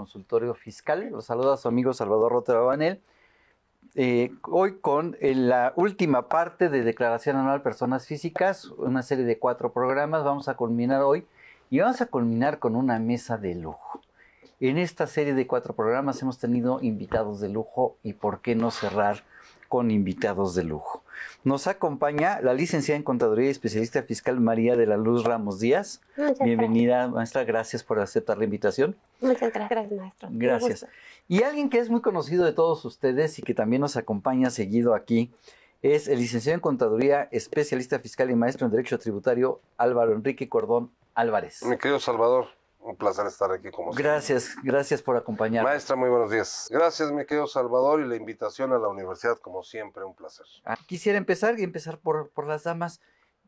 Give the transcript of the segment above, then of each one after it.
consultorio fiscal. Los saluda su amigo Salvador Rotero eh, hoy con eh, la última parte de Declaración Anual Personas Físicas, una serie de cuatro programas. Vamos a culminar hoy y vamos a culminar con una mesa de lujo. En esta serie de cuatro programas hemos tenido invitados de lujo y por qué no cerrar con invitados de lujo. Nos acompaña la licenciada en Contaduría y especialista fiscal María de la Luz Ramos Díaz. Bienvenida, maestra. Gracias por aceptar la invitación. Muchas gracias, maestro. Gracias. Y alguien que es muy conocido de todos ustedes y que también nos acompaña seguido aquí es el licenciado en Contaduría, especialista fiscal y maestro en Derecho Tributario Álvaro Enrique Cordón Álvarez. Mi querido Salvador, un placer estar aquí como Gracias, gracias por acompañarme, Maestra, muy buenos días. Gracias, mi querido Salvador, y la invitación a la universidad, como siempre, un placer. Ah, quisiera empezar y empezar por, las damas,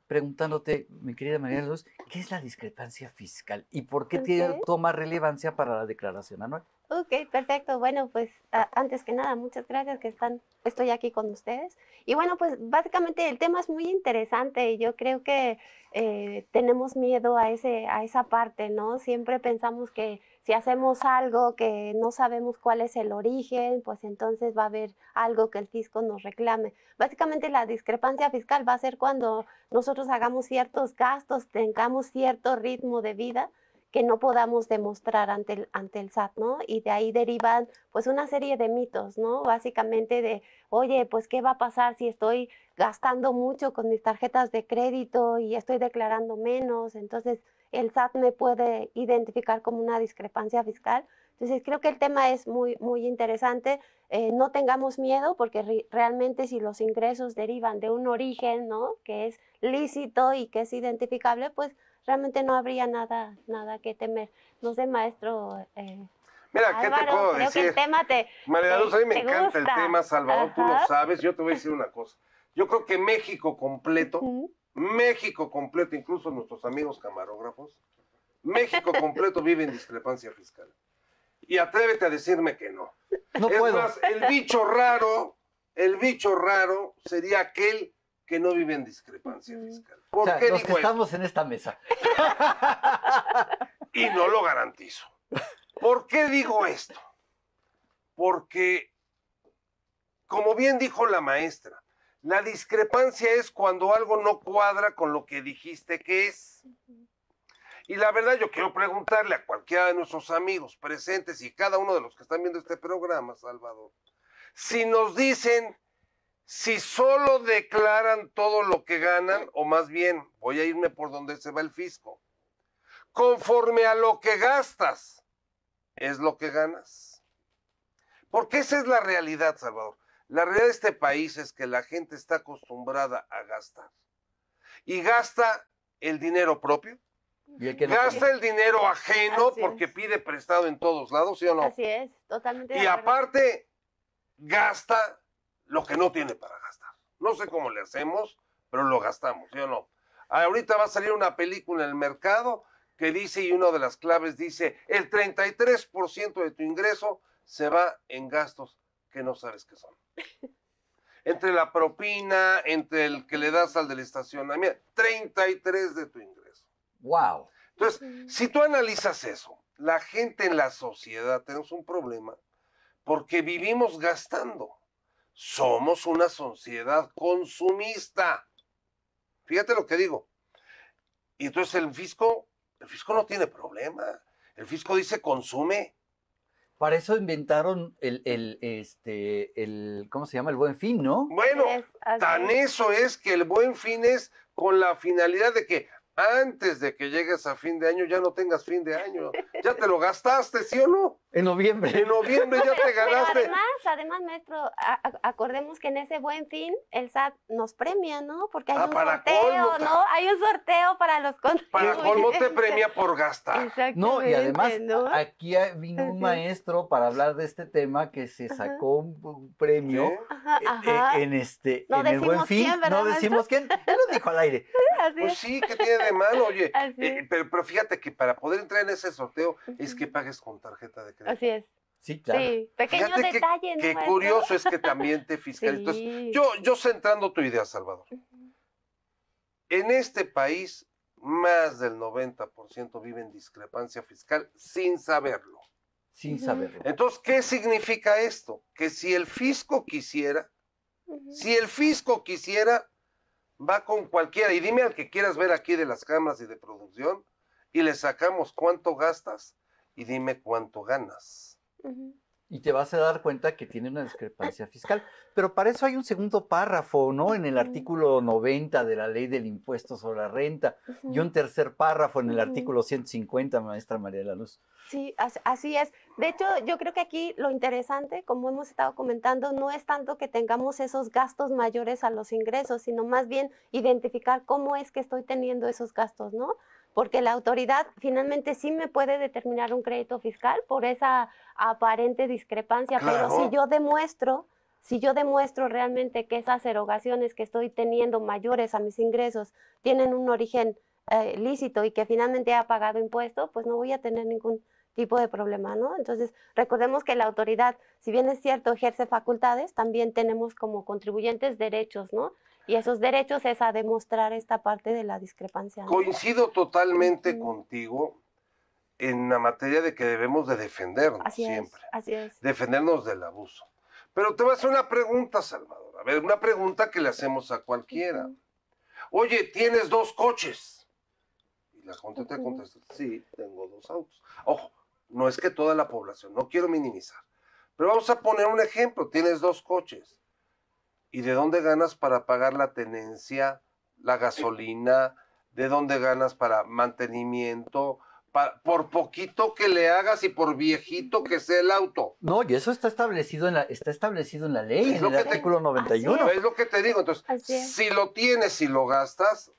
preguntándote, mi querida María Luz, ¿qué es la discrepancia fiscal y por qué tiene, toma relevancia para la declaración anual? Ok, perfecto. Bueno, pues antes que nada, muchas gracias que están, estoy aquí con ustedes. Y bueno, pues básicamente el tema es muy interesante y yo creo que eh, tenemos miedo a, esa parte, ¿no? Siempre pensamos que si hacemos algo que no sabemos cuál es el origen, pues entonces va a haber algo que el fisco nos reclame. Básicamente la discrepancia fiscal va a ser cuando nosotros hagamos ciertos gastos, tengamos cierto ritmo de vida que no podamos demostrar ante el, ante el SAT, ¿no? Y de ahí derivan pues una serie de mitos, ¿no? Básicamente de, oye, pues qué va a pasar si estoy gastando mucho con mis tarjetas de crédito y estoy declarando menos, entonces el SAT me puede identificar como una discrepancia fiscal. Entonces creo que el tema es muy, muy interesante. Eh, no tengamos miedo porque realmente si los ingresos derivan de un origen, ¿no? Que es lícito y que es identificable, pues realmente no habría nada, nada que temer. No sé, maestro. Eh, Mira, ¿qué te puedo creo decir? Que el tema te, María Luz, a mí me encanta el tema, Salvador, tú lo sabes. Yo te voy a decir una cosa. Yo creo que México completo, México completo, incluso nuestros amigos camarógrafos, México completo vive en discrepancia fiscal. Y atrévete a decirme que no. No puedo. el bicho raro, el bicho raro sería aquel que no viven discrepancia fiscal. los que estamos en esta mesa. y no lo garantizo. ¿Por qué digo esto? Porque, como bien dijo la maestra, la discrepancia es cuando algo no cuadra con lo que dijiste que es. Y la verdad yo quiero preguntarle a cualquiera de nuestros amigos presentes y cada uno de los que están viendo este programa, Salvador, si nos dicen si solo declaran todo lo que ganan, o más bien, voy a irme por donde se va el fisco, conforme a lo que gastas, es lo que ganas. Porque esa es la realidad, Salvador. La realidad de este país es que la gente está acostumbrada a gastar. Y gasta el dinero propio, ¿Y gasta el dinero ajeno porque pide prestado en todos lados, ¿sí o no? Así es, totalmente. Y aparte, gasta lo que no tiene para gastar. No sé cómo le hacemos, pero lo gastamos, yo no? Ahorita va a salir una película en el mercado que dice, y una de las claves dice, el 33% de tu ingreso se va en gastos que no sabes qué son. Entre la propina, entre el que le das al del estacionamiento, 33 de tu ingreso. Wow. Entonces, si tú analizas eso, la gente en la sociedad tenemos un problema porque vivimos gastando. Somos una sociedad consumista. Fíjate lo que digo. Y entonces el fisco, el fisco no tiene problema. El fisco dice consume. Para eso inventaron el, este, el, ¿cómo se llama? El buen fin, ¿no? Bueno, tan eso es que el buen fin es con la finalidad de que, antes de que llegues a fin de año ya no tengas fin de año. Ya te lo gastaste, ¿sí o no? En noviembre. En noviembre ya te ganaste. además, además, maestro, acordemos que en ese buen fin el SAT nos premia, ¿no? Porque hay ah, un sorteo, ¿no? Hay un sorteo para los contratos. Para colmo te premia por gastar. no, y además aquí vino un maestro para hablar de este tema que se sacó un premio eh, eh, en este en el buen fin. no decimos quién, él lo dijo al aire. pues sí, que tiene mano, oye. Eh, pero, fíjate que para poder entrar en ese sorteo es que pagues con tarjeta de crédito. Así es. Sí, claro. Sí, pequeño detalle, Qué curioso es que también te fiscalizas. Yo, yo centrando tu idea, Salvador. En este país, más del 90% viven discrepancia fiscal sin saberlo. Sin saberlo. Entonces, ¿qué significa esto? Que si el fisco quisiera, si el fisco quisiera, va con cualquiera. Y dime al que quieras ver aquí de las cámaras y de producción, y le sacamos cuánto gastas y dime cuánto ganas y te vas a dar cuenta que tiene una discrepancia fiscal. Pero para eso hay un segundo párrafo, ¿no? En el artículo 90 de la ley del impuesto sobre la renta y un tercer párrafo en el artículo 150, maestra María de la Luz. Sí, así es. De hecho, yo creo que aquí lo interesante, como hemos estado comentando, no es tanto que tengamos esos gastos mayores a los ingresos, sino más bien identificar cómo es que estoy teniendo esos gastos, ¿no? porque la autoridad finalmente sí me puede determinar un crédito fiscal por esa aparente discrepancia, pero si yo demuestro, si yo demuestro realmente que esas erogaciones que estoy teniendo mayores a mis ingresos tienen un origen eh, lícito y que finalmente ha pagado impuesto, pues no voy a tener ningún tipo de problema, ¿no? Entonces, recordemos que la autoridad, si bien es cierto, ejerce facultades, también tenemos como contribuyentes derechos, ¿no? Y esos derechos es a demostrar esta parte de la discrepancia. Coincido totalmente contigo en la materia de que debemos de defendernos siempre. así es. Defendernos del abuso. Pero te voy a hacer una pregunta, Salvador. A ver, una pregunta que le hacemos a cualquiera. Oye, tienes dos coches. Y la gente te contesta, sí, tengo dos autos. Ojo, no es que toda la población, no quiero minimizar. Pero vamos a poner un ejemplo, tienes dos coches. ¿Y de dónde ganas para pagar la tenencia, la gasolina? ¿De dónde ganas para mantenimiento? por poquito que le hagas y por viejito que sea el auto. No, y eso está establecido en la, está establecido en la ley, en el artículo 91. Es lo que te digo. Entonces, si lo tienes, y lo gastas,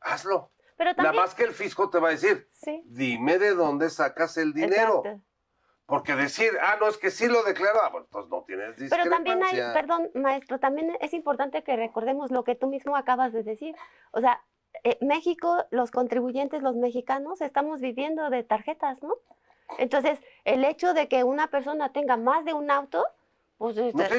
hazlo. Pero Nada más que el fisco te va a decir, dime de dónde sacas el dinero. Porque decir, ah, no, es que sí lo declaraba, ah, pues entonces no tienes discrepancia. Pero también hay, perdón, maestro, también es importante que recordemos lo que tú mismo acabas de decir. O sea, eh, México, los contribuyentes, los mexicanos, estamos viviendo de tarjetas, ¿no? Entonces, el hecho de que una persona tenga más de un auto, pues no, este,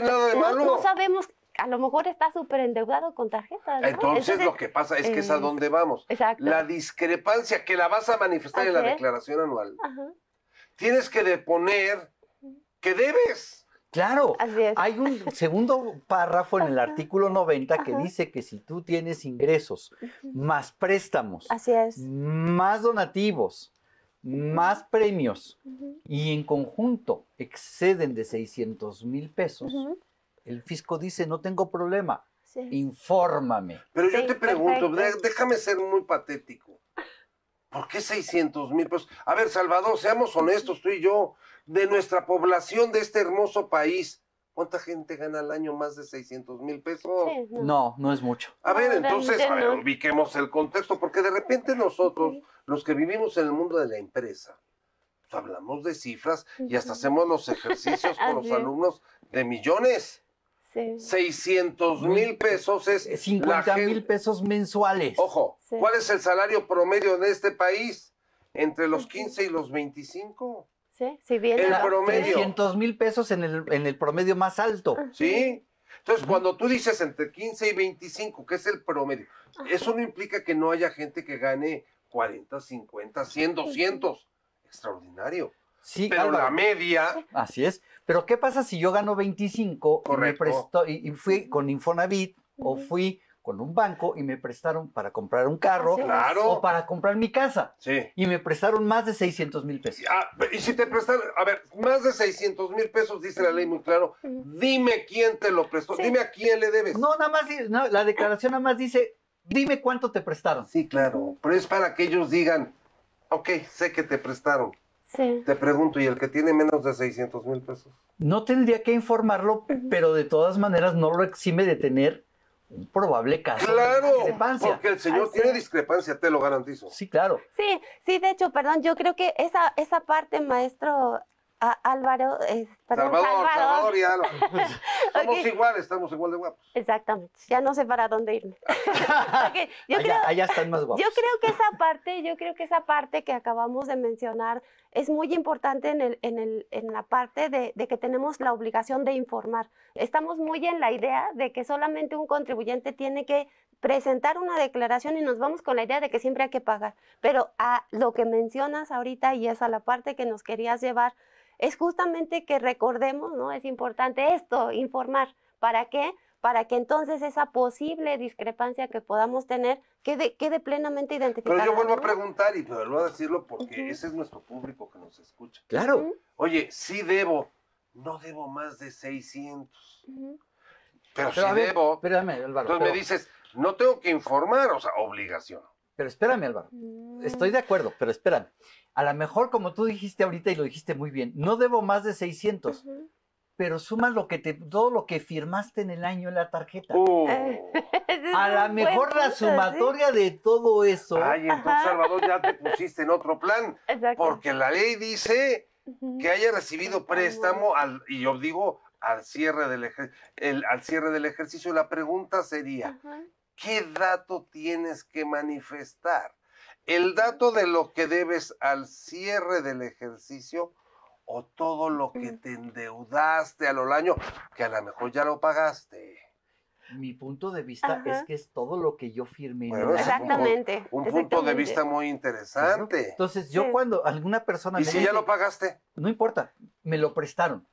sabemos, a lo mejor está súper endeudado con tarjetas. Entonces, lo que pasa es que es a eh, dónde vamos. Exacto. La discrepancia que la vas a manifestar en la declaración anual. Tienes que deponer que debes. Claro, hay un segundo párrafo en el artículo 90 que dice que si tú tienes ingresos más préstamos, más donativos, más premios y en conjunto exceden de 600 mil pesos, el fisco dice, no tengo problema, infórmame. Pero yo te pregunto, déjame ser muy patético. ¿Por qué 600 mil pesos? A ver, Salvador, seamos honestos tú y yo, de nuestra población de este hermoso país, ¿cuánta gente gana al año más de 600 mil pesos? no. no. es mucho. A ver, entonces, ubiquemos el contexto, porque de repente nosotros, los que vivimos en el mundo de la empresa, pues, hablamos de cifras y hasta hacemos los ejercicios con los alumnos de millones. 600 mil pesos es... 50 mil pesos mensuales. Ojo, ¿cuál es el salario promedio en este país? Entre los 15 y los 25. Sí, sí, bien. El promedio. mil pesos en el, promedio más alto. Ah, sí. Entonces, cuando tú dices entre 15 y 25, que es el promedio, eso no implica que no haya gente que gane 40, 50, 100, 200. Extraordinario. Sí, Pero la media. Así es. Pero ¿qué pasa si yo gano 25 y, me y, fui con Infonavit o fui con un banco y me prestaron para comprar un carro o para comprar mi casa. Y me prestaron más de 600 mil pesos. Ah, y si te prestaron, a ver, más de 600 mil pesos, dice la ley muy claro, dime quién te lo prestó, dime a quién le debes. No, nada más, no, la declaración nada más dice, dime cuánto te prestaron. Sí, claro, pero es para que ellos digan, ok, sé que te prestaron. Te pregunto, ¿y el que tiene menos de 600 mil pesos? No tendría que informarlo, pero de todas maneras no lo exime de tener un probable caso claro, discrepancia. Porque el señor tiene discrepancia, te lo garantizo. Sí, claro. Sí, sí, de hecho, perdón, yo creo que esa, esa parte, maestro Álvaro, es, Salvador, y Álvaro. estamos igual de guapos. Exactamente, ya no sé para dónde irme. yo allá, creo, están más guapos. Yo creo que esa parte, yo creo que esa parte que acabamos de mencionar es muy importante en, el, en, el, en la parte de, de que tenemos la obligación de informar. Estamos muy en la idea de que solamente un contribuyente tiene que presentar una declaración y nos vamos con la idea de que siempre hay que pagar. Pero a lo que mencionas ahorita y es a la parte que nos querías llevar, es justamente que recordemos, ¿no? Es importante esto, informar. ¿Para qué? Para que entonces esa posible discrepancia que podamos tener quede, quede plenamente identificada. Pero yo vuelvo a preguntar y vuelvo a decirlo porque ese es nuestro público que nos escucha. Claro. Oye, sí debo, no debo más de 600. Pero, si debo. Pero Álvaro, entonces me dices, no tengo que informar, o sea, obligación. Pero espérame, Álvaro. Mm. Estoy de acuerdo, pero espérame. A lo mejor, como tú dijiste ahorita y lo dijiste muy bien, no debo más de 600. Pero sumas lo que te, todo lo que firmaste en el año en la tarjeta. Uh. a lo mejor la sumatoria de todo eso. Ay, entonces, Salvador, ya te pusiste en otro plan. Porque la ley dice que haya recibido préstamo al, y yo digo al cierre del, al cierre del ejercicio. La pregunta sería, ¿Qué dato tienes que manifestar? ¿El dato de lo que debes al cierre del ejercicio o todo lo que te endeudaste a lo largo, que a lo mejor ya lo pagaste? mi punto de vista es que es todo lo que yo firmé. exactamente. Un, punto de vista muy interesante. Entonces, yo cuando alguna persona. ¿Y si ya lo pagaste? No importa, me lo prestaron.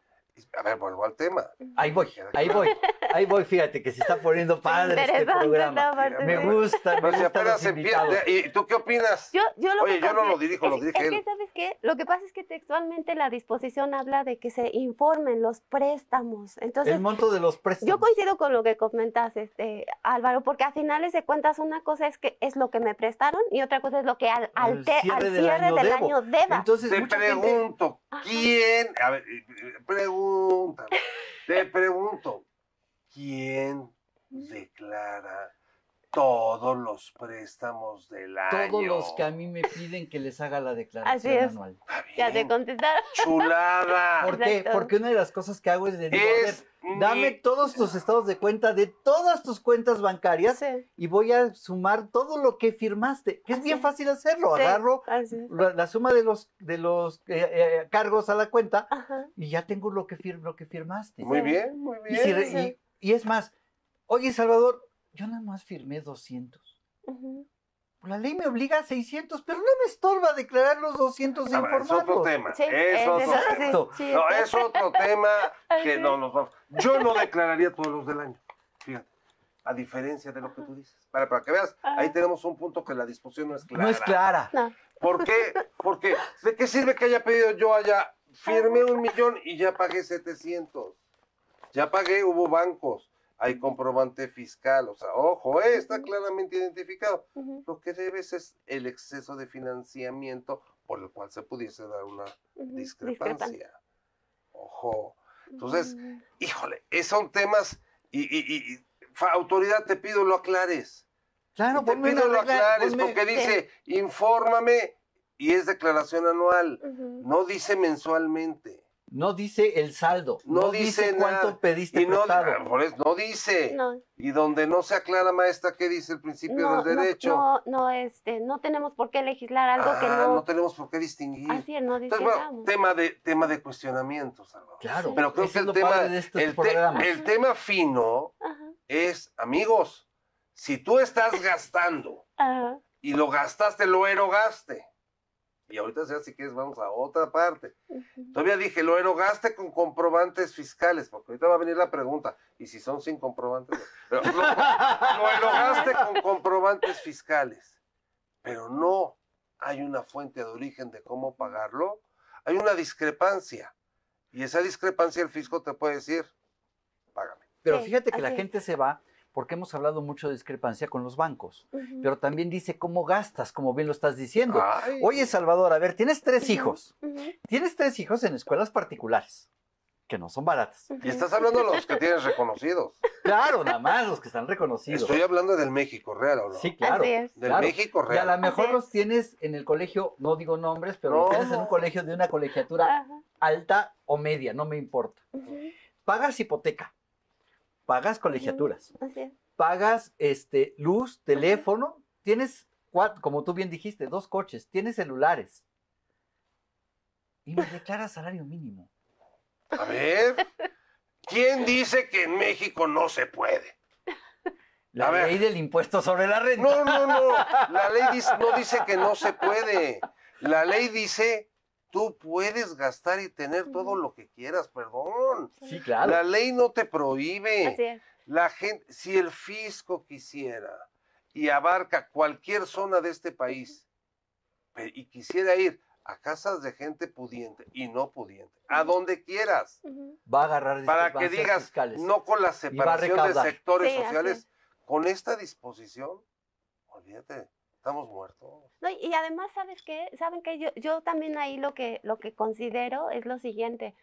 A ver, vuelvo al tema. Ahí voy, ahí voy, ahí voy, fíjate que se está poniendo padre este programa. me gusta, me ¿Y tú qué opinas? Yo, yo lo Oye, yo no lo dirijo, lo dirige es Que, ¿sabes qué? Lo que pasa es que textualmente la disposición habla de que se informen los préstamos. Entonces, El monto de los préstamos. Yo coincido con lo que comentas, este, Álvaro, porque a finales de cuentas una cosa es que es lo que me prestaron y otra cosa es lo que al, al, cierre del, año, deba. Entonces, te pregunto, ¿quién? A ver, eh, eh, pregunto te pregunto, ¿quién declara todos los préstamos del año. Todos los que a mí me piden que les haga la declaración anual. Ya te contestaron. Chulada. ¿Por qué? Porque una de las cosas que hago es de dame todos tus estados de cuenta de todas tus cuentas bancarias y voy a sumar todo lo que firmaste. Que es bien fácil hacerlo. Agarro la, suma de los de los eh, eh, cargos a la cuenta y ya tengo lo que, firmaste. Muy bien, muy bien. y es más, oye Salvador, yo nada más firmé 200. La ley me obliga a 600, pero no me estorba declarar los 200 ah, informados. Es otro tema. es, otro tema. es otro tema que no nos Yo no declararía todos los del año. Fíjate a diferencia de lo que tú dices. Para, para que veas, ahí ah. tenemos un punto que la disposición no es clara. No es clara. ¿Por qué? Porque, ¿de qué sirve que haya pedido yo allá? Firmé ah. un millón y ya pagué 700. Ya pagué, hubo bancos hay comprobante fiscal, o sea, ojo, eh, está claramente identificado. Lo que debes es el exceso de financiamiento por el cual se pudiese dar una discrepancia. Ojo. Entonces, mm. híjole, son temas y, y, y, autoridad te pido lo aclares. Claro, te pido lo aclares porque dice, infórmame y es declaración anual, no dice mensualmente. No dice el saldo. No, dice, cuánto pediste no, ah, no dice. Y donde no se aclara, maestra, ¿qué dice el principio del derecho? No, no, este, no tenemos por qué legislar algo que ah, no. No tenemos por qué distinguir. Así es, no Entonces, tema de tema de cuestionamiento, Salvador. Claro. Pero creo que el tema, el, tema fino es, amigos, si tú estás gastando y lo gastaste, lo erogaste. Y ahorita si quieres vamos a otra parte. Todavía dije, lo erogaste con comprobantes fiscales, porque ahorita va a venir la pregunta, ¿y si son sin comprobantes? lo, lo erogaste con comprobantes fiscales, pero no hay una fuente de origen de cómo pagarlo. Hay una discrepancia, y esa discrepancia el fisco te puede decir, págame. Pero fíjate que la gente se va porque hemos hablado mucho de discrepancia con los bancos, pero también dice cómo gastas, como bien lo estás diciendo. Oye, Salvador, a ver, tienes tres hijos. Tienes tres hijos en escuelas particulares que no son baratas. Y estás hablando de los que tienes reconocidos. Claro, nada más los que están reconocidos. Estoy hablando del México real, ¿o no? Sí, claro. Del México real. Y a lo mejor los tienes en el colegio, no digo nombres, pero los tienes en un colegio de una colegiatura alta o media, no me importa. Pagas hipoteca pagas colegiaturas, pagas este, luz, teléfono, tienes, como tú bien dijiste, dos coches, tienes celulares. Y me declaras salario mínimo. A ver, ¿quién dice que en México no se puede? La ley del impuesto sobre la renta. No, no, no. La ley no dice que no se puede. La ley dice Tú puedes gastar y tener todo lo que quieras, perdón. Sí, claro. La ley no te prohíbe. La gente, si el fisco quisiera y abarca cualquier zona de este país y quisiera ir a casas de gente pudiente y no pudiente, a donde quieras. Va a agarrar para que digas no con la separación de sectores sociales, con esta disposición, olvídate, Estamos muertos. No, y además, ¿sabes qué? ¿Saben que Yo, yo también ahí lo que, lo que considero es lo siguiente.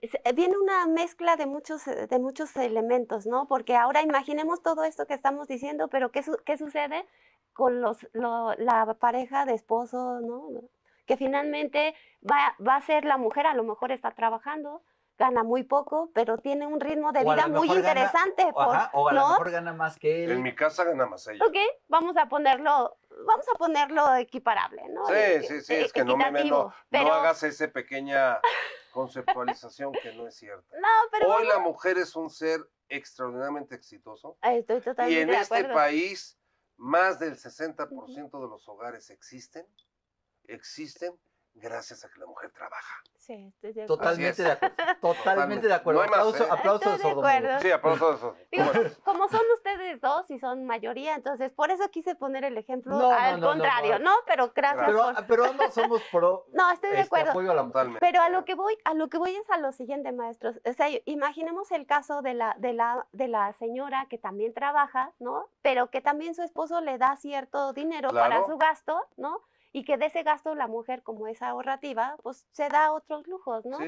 Eh, viene una mezcla de muchos, de muchos elementos, ¿no? Porque ahora imaginemos todo esto que estamos diciendo, pero ¿qué, qué sucede con los, la pareja de esposo, ¿no? Que finalmente va, va a ser la mujer, a lo mejor está trabajando, gana muy poco, pero tiene un ritmo de vida muy interesante. o, a lo mejor gana más que él. En mi casa gana más ella. Ok, vamos a ponerlo, vamos a ponerlo equiparable, ¿no? Sí, eh, sí, sí, eh, es que no, me, no, no hagas esa pequeña conceptualización que no es cierta. Hoy la mujer es un ser extraordinariamente exitoso. Estoy totalmente Y en este país, más del 60% de los hogares existen, existen gracias a que la mujer trabaja. Sí, de acuerdo. Totalmente, de, acuerdo. Aplausos aplauso, Sí, aplauso a como son ustedes dos y son mayoría, entonces por eso quise poner el ejemplo al contrario, no, Pero gracias. Pero, pero ambos somos pro. No, estoy de este, acuerdo. A pero a lo que voy, a lo que voy es a lo siguiente, maestros. O sea, imaginemos el caso de la, de la, de la señora que también trabaja, ¿no? Pero que también su esposo le da cierto dinero para su gasto, ¿no? y que de ese gasto la mujer, como es ahorrativa, pues se da otros lujos, ¿no?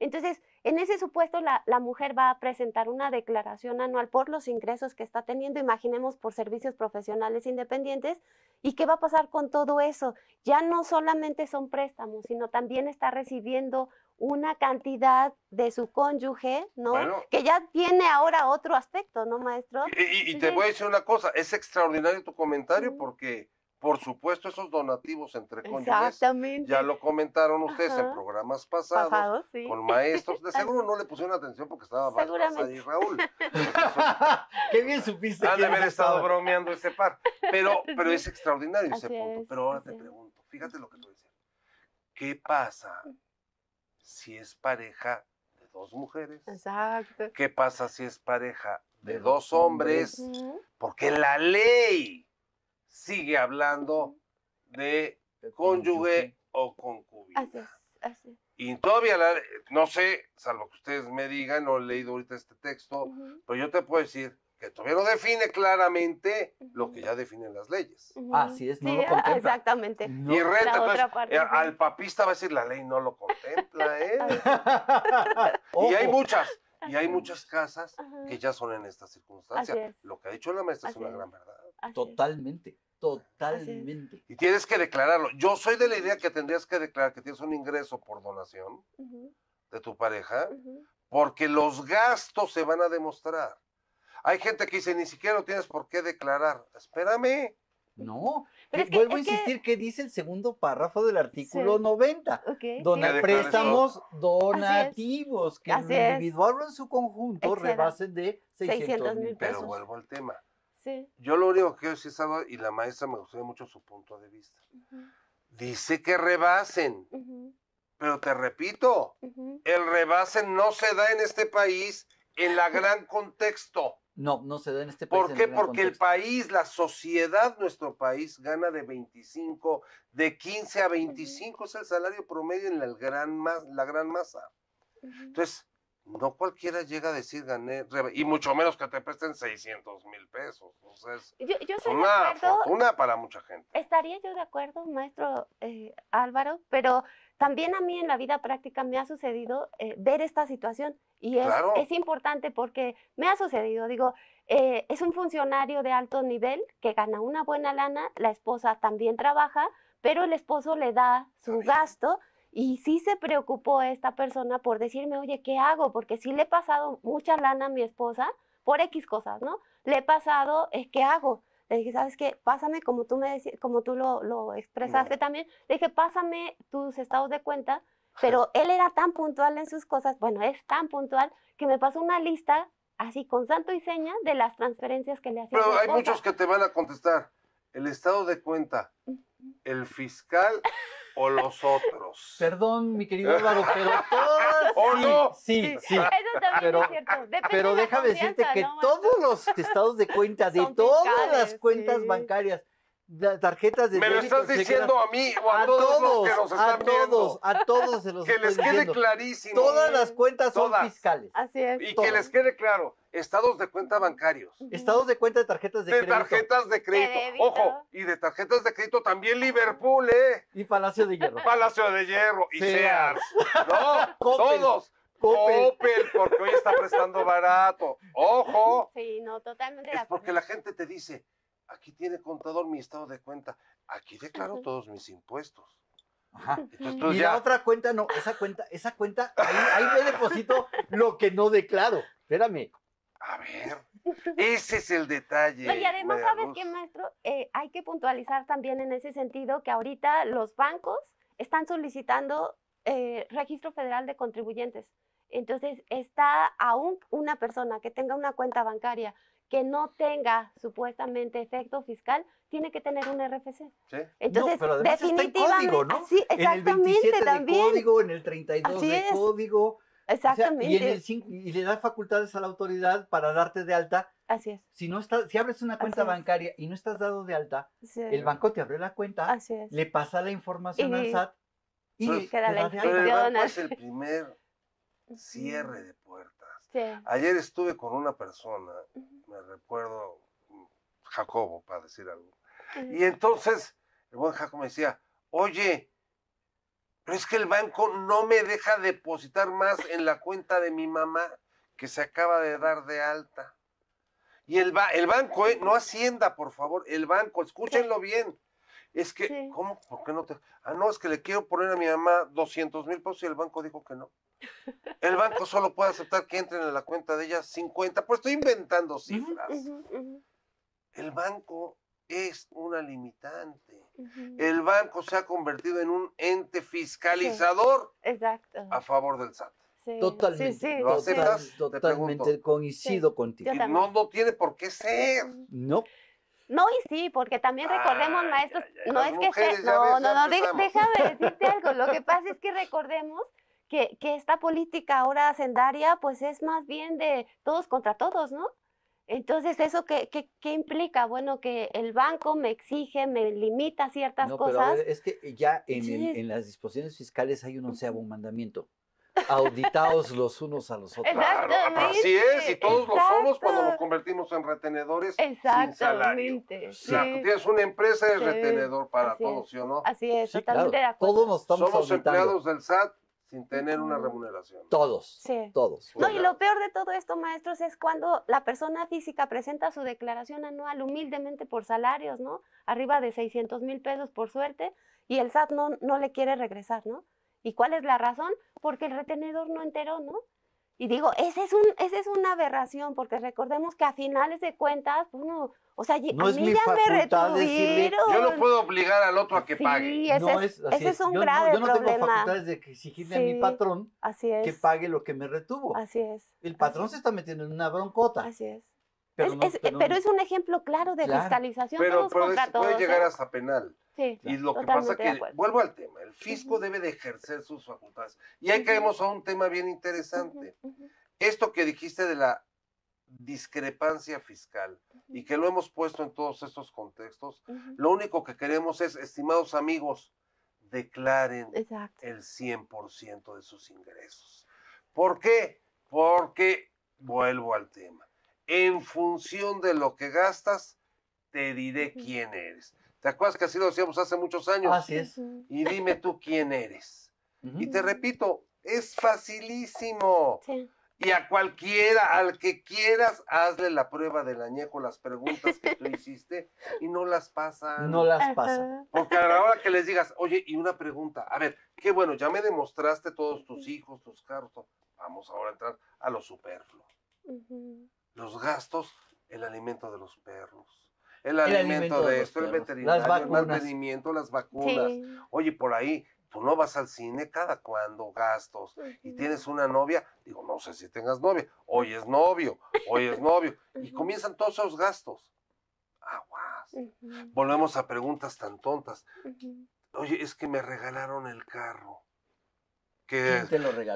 Entonces, en ese supuesto, la, mujer va a presentar una declaración anual por los ingresos que está teniendo, imaginemos por servicios profesionales independientes, y qué va a pasar con todo eso. Ya no solamente son préstamos, sino también está recibiendo una cantidad de su cónyuge, ¿no? que ya tiene ahora otro aspecto, ¿no, maestro? Y, te voy a decir una cosa, es extraordinario tu comentario porque por supuesto, esos donativos entre cónyuges, ya lo comentaron ustedes en programas pasados, con maestros. De seguro no le pusieron atención porque estaba más Raúl. Qué bien supiste. Han de haber estado bromeando ese par. Pero, pero es extraordinario ese punto. pero ahora te pregunto, fíjate lo que tú dices. ¿Qué pasa si es pareja de dos mujeres? Exacto. ¿Qué pasa si es pareja de, dos hombres? Porque la ley sigue hablando de cónyuge o concubina. Así es, así Y todavía, no sé, salvo que ustedes me digan, no he leído ahorita este texto, pero yo te puedo decir que todavía no define claramente lo que ya definen las leyes. Así es, no lo ah, contempla. Exactamente. Y renta, eh, al papista va a decir, la ley no lo contempla, ¿eh? y hay muchas, y hay muchas casas que ya son en estas circunstancias. Lo que ha dicho la maestra es una gran verdad. Totalmente. Totalmente. Y tienes que declararlo. Yo soy de la idea que tendrías que declarar que tienes un ingreso por donación de tu pareja, porque los gastos se van a demostrar. Hay gente que dice, ni siquiera lo tienes por qué declarar. Espérame. No, Pero vuelvo a insistir que... dice el segundo párrafo del artículo 90, préstamos donativos que el individual o en su conjunto rebase rebasen de 600 mil pesos. Pero vuelvo al tema yo lo único que quiero decir, y la maestra me gustó mucho su punto de vista. Dice que rebasen. Pero te repito, el rebasen no se da en este país en la gran contexto. No, no se da en este país. ¿Por qué? Porque el país, la sociedad, nuestro país gana de 25, de 15 a 25 es el salario promedio en la gran, la gran masa. Entonces, no cualquiera llega a decir gané, y mucho menos que te presten 600 mil pesos. yo, soy una fortuna para mucha gente. Estaría yo de acuerdo, maestro eh, Álvaro, pero también a mí en la vida práctica me ha sucedido eh, ver esta situación y es, importante porque me ha sucedido, digo, eh, es un funcionario de alto nivel que gana una buena lana, la esposa también trabaja, pero el esposo le da su gasto y sí se preocupó esta persona por decirme, oye, ¿qué hago? Porque sí le he pasado mucha lana a mi esposa por X cosas, ¿no? Le he pasado, eh, ¿qué hago? Le dije, ¿sabes qué? Pásame, como tú, me como tú lo, expresaste también, le dije, pásame tus estados de cuenta, pero él era tan puntual en sus cosas, bueno, es tan puntual, que me pasó una lista así con santo y seña de las transferencias que le hacía. Pero hay muchos que te van a contestar, el estado de cuenta, el fiscal o los otros. Perdón, mi querido Álvaro, pero todas. sí, no? Sí, sí. pero, es decirte que todos los estados de cuenta, de todas las cuentas bancarias, tarjetas de Me lo estás diciendo a mí o a, todos, los que nos están a todos, A todos los Que les quede clarísimo. Todas las cuentas son fiscales. Así es. Y que les quede claro, estados de cuenta bancarios. Estados de cuenta de tarjetas de, crédito. De tarjetas de crédito. Ojo, y de tarjetas de crédito también Liverpool, ¿eh? Y Palacio de Hierro. Palacio de Hierro y Sears. No, todos. Opel, porque hoy está prestando barato. Ojo. Sí, no, totalmente. Es porque la gente te dice, aquí tiene contador mi estado de cuenta, aquí declaro todos mis impuestos. Ajá. y la otra cuenta, no, esa cuenta, esa cuenta, ahí, me deposito lo que no declaro. Espérame. A ver, ese es el detalle. y además, ¿sabes qué, maestro? Eh, hay que puntualizar también en ese sentido que ahorita los bancos están solicitando eh, registro federal de contribuyentes. Entonces, está aún una persona que tenga una cuenta bancaria que no tenga supuestamente efecto fiscal tiene que tener un RFC. Sí. Entonces, definitivamente, está en código, ¿no? Sí, exactamente, en el 27 también. código, en el 32 de código. Exactamente. y, le da facultades a la autoridad para darte de alta. Así es. Si no estás, si abres una cuenta bancaria y no estás dado de alta, el banco te abre la cuenta, le pasa la información al SAT y pues, queda la el es el primer cierre de puertas. Ayer estuve con una persona me recuerdo, mm, Jacobo, para decir algo. Y entonces el buen Jacobo me decía, oye, pero es que el banco no me deja depositar más en la cuenta de mi mamá que se acaba de dar de alta. Y el, el banco, ¿eh? no Hacienda, por favor, el banco, escúchenlo bien, es que, ¿cómo? ¿Por qué no te.? Ah, no, es que le quiero poner a mi mamá 200 mil pesos y el banco dijo que no. El banco solo puede aceptar que entren en la cuenta de ella 50. Pues estoy inventando cifras. El banco es una limitante. El banco se ha convertido en un ente fiscalizador a favor del SAT. Totalmente. ¿Lo aceptas? Totalmente coincido contigo. no, no tiene por qué ser. No. No, y sí, porque también recordemos, maestros, no es que no, no, no, déjame decirte algo, lo que pasa es que recordemos que, esta política ahora hacendaria, pues es más bien de todos contra todos, ¿no? Entonces, ¿eso qué, qué, implica? Bueno, que el banco me exige, me limita ciertas cosas. es que ya en, en las disposiciones fiscales hay un onceavo mandamiento. Auditados los unos a los otros. Claro, así es, y todos lo somos cuando nos convertimos en retenedores sin salario. tienes una empresa de retenedor para todos, no? Así es, totalmente de acuerdo. Todos estamos Somos empleados del SAT sin tener una remuneración. Todos. Sí. Todos. No, y lo peor de todo esto, maestros, es cuando la persona física presenta su declaración anual humildemente por salarios, ¿no? Arriba de 600 mil pesos por suerte, y el SAT no, no le quiere regresar, ¿no? ¿Y cuál es la razón? Porque el retenedor no enteró, ¿no? Y digo, esa es, un, es una aberración, porque recordemos que a finales de cuentas, uno, pues, o sea, no a mí ya me yo no puedo obligar al otro a que pague. Ese, es, ese es, un grave problema. yo no tengo facultades de exigirle a mi patrón que pague lo que me retuvo. Así es. El patrón se está metiendo en una broncota. Así es. Pero es, un ejemplo claro de fiscalización. Pero, todos pero puede llegar hasta penal y lo que pasa que, vuelvo al tema, el fisco debe de ejercer sus facultades. Y ahí caemos a un tema bien interesante. Esto que dijiste de la discrepancia fiscal y que lo hemos puesto en todos estos contextos, lo único que queremos es, estimados amigos, declaren el 100% de sus ingresos. ¿Por qué? Porque, vuelvo al tema, en función de lo que gastas, te diré quién eres. ¿Te acuerdas que así lo decíamos hace muchos años? Así es. Y dime tú quién eres. Y te repito, es facilísimo. Sí. Y a cualquiera, al que quieras, hazle la prueba del añejo, las preguntas que tú hiciste, y no las pasan. No las pasan. Porque a la hora que les digas, oye, y una pregunta, a ver, qué bueno, ya me demostraste todos tus hijos, tus carros, vamos ahora a entrar a lo superfluo. Los gastos, el alimento de los perros, el, alimento, de esto, el veterinario, el mantenimiento, las vacunas. Oye, por ahí, tú no vas al cine cada cuando gastos y tienes una novia, digo, no sé si tengas novia, hoy es novio, hoy es novio, y comienzan todos esos gastos. Aguas. Volvemos a preguntas tan tontas. Oye, es que me regalaron el carro. ¿Qué,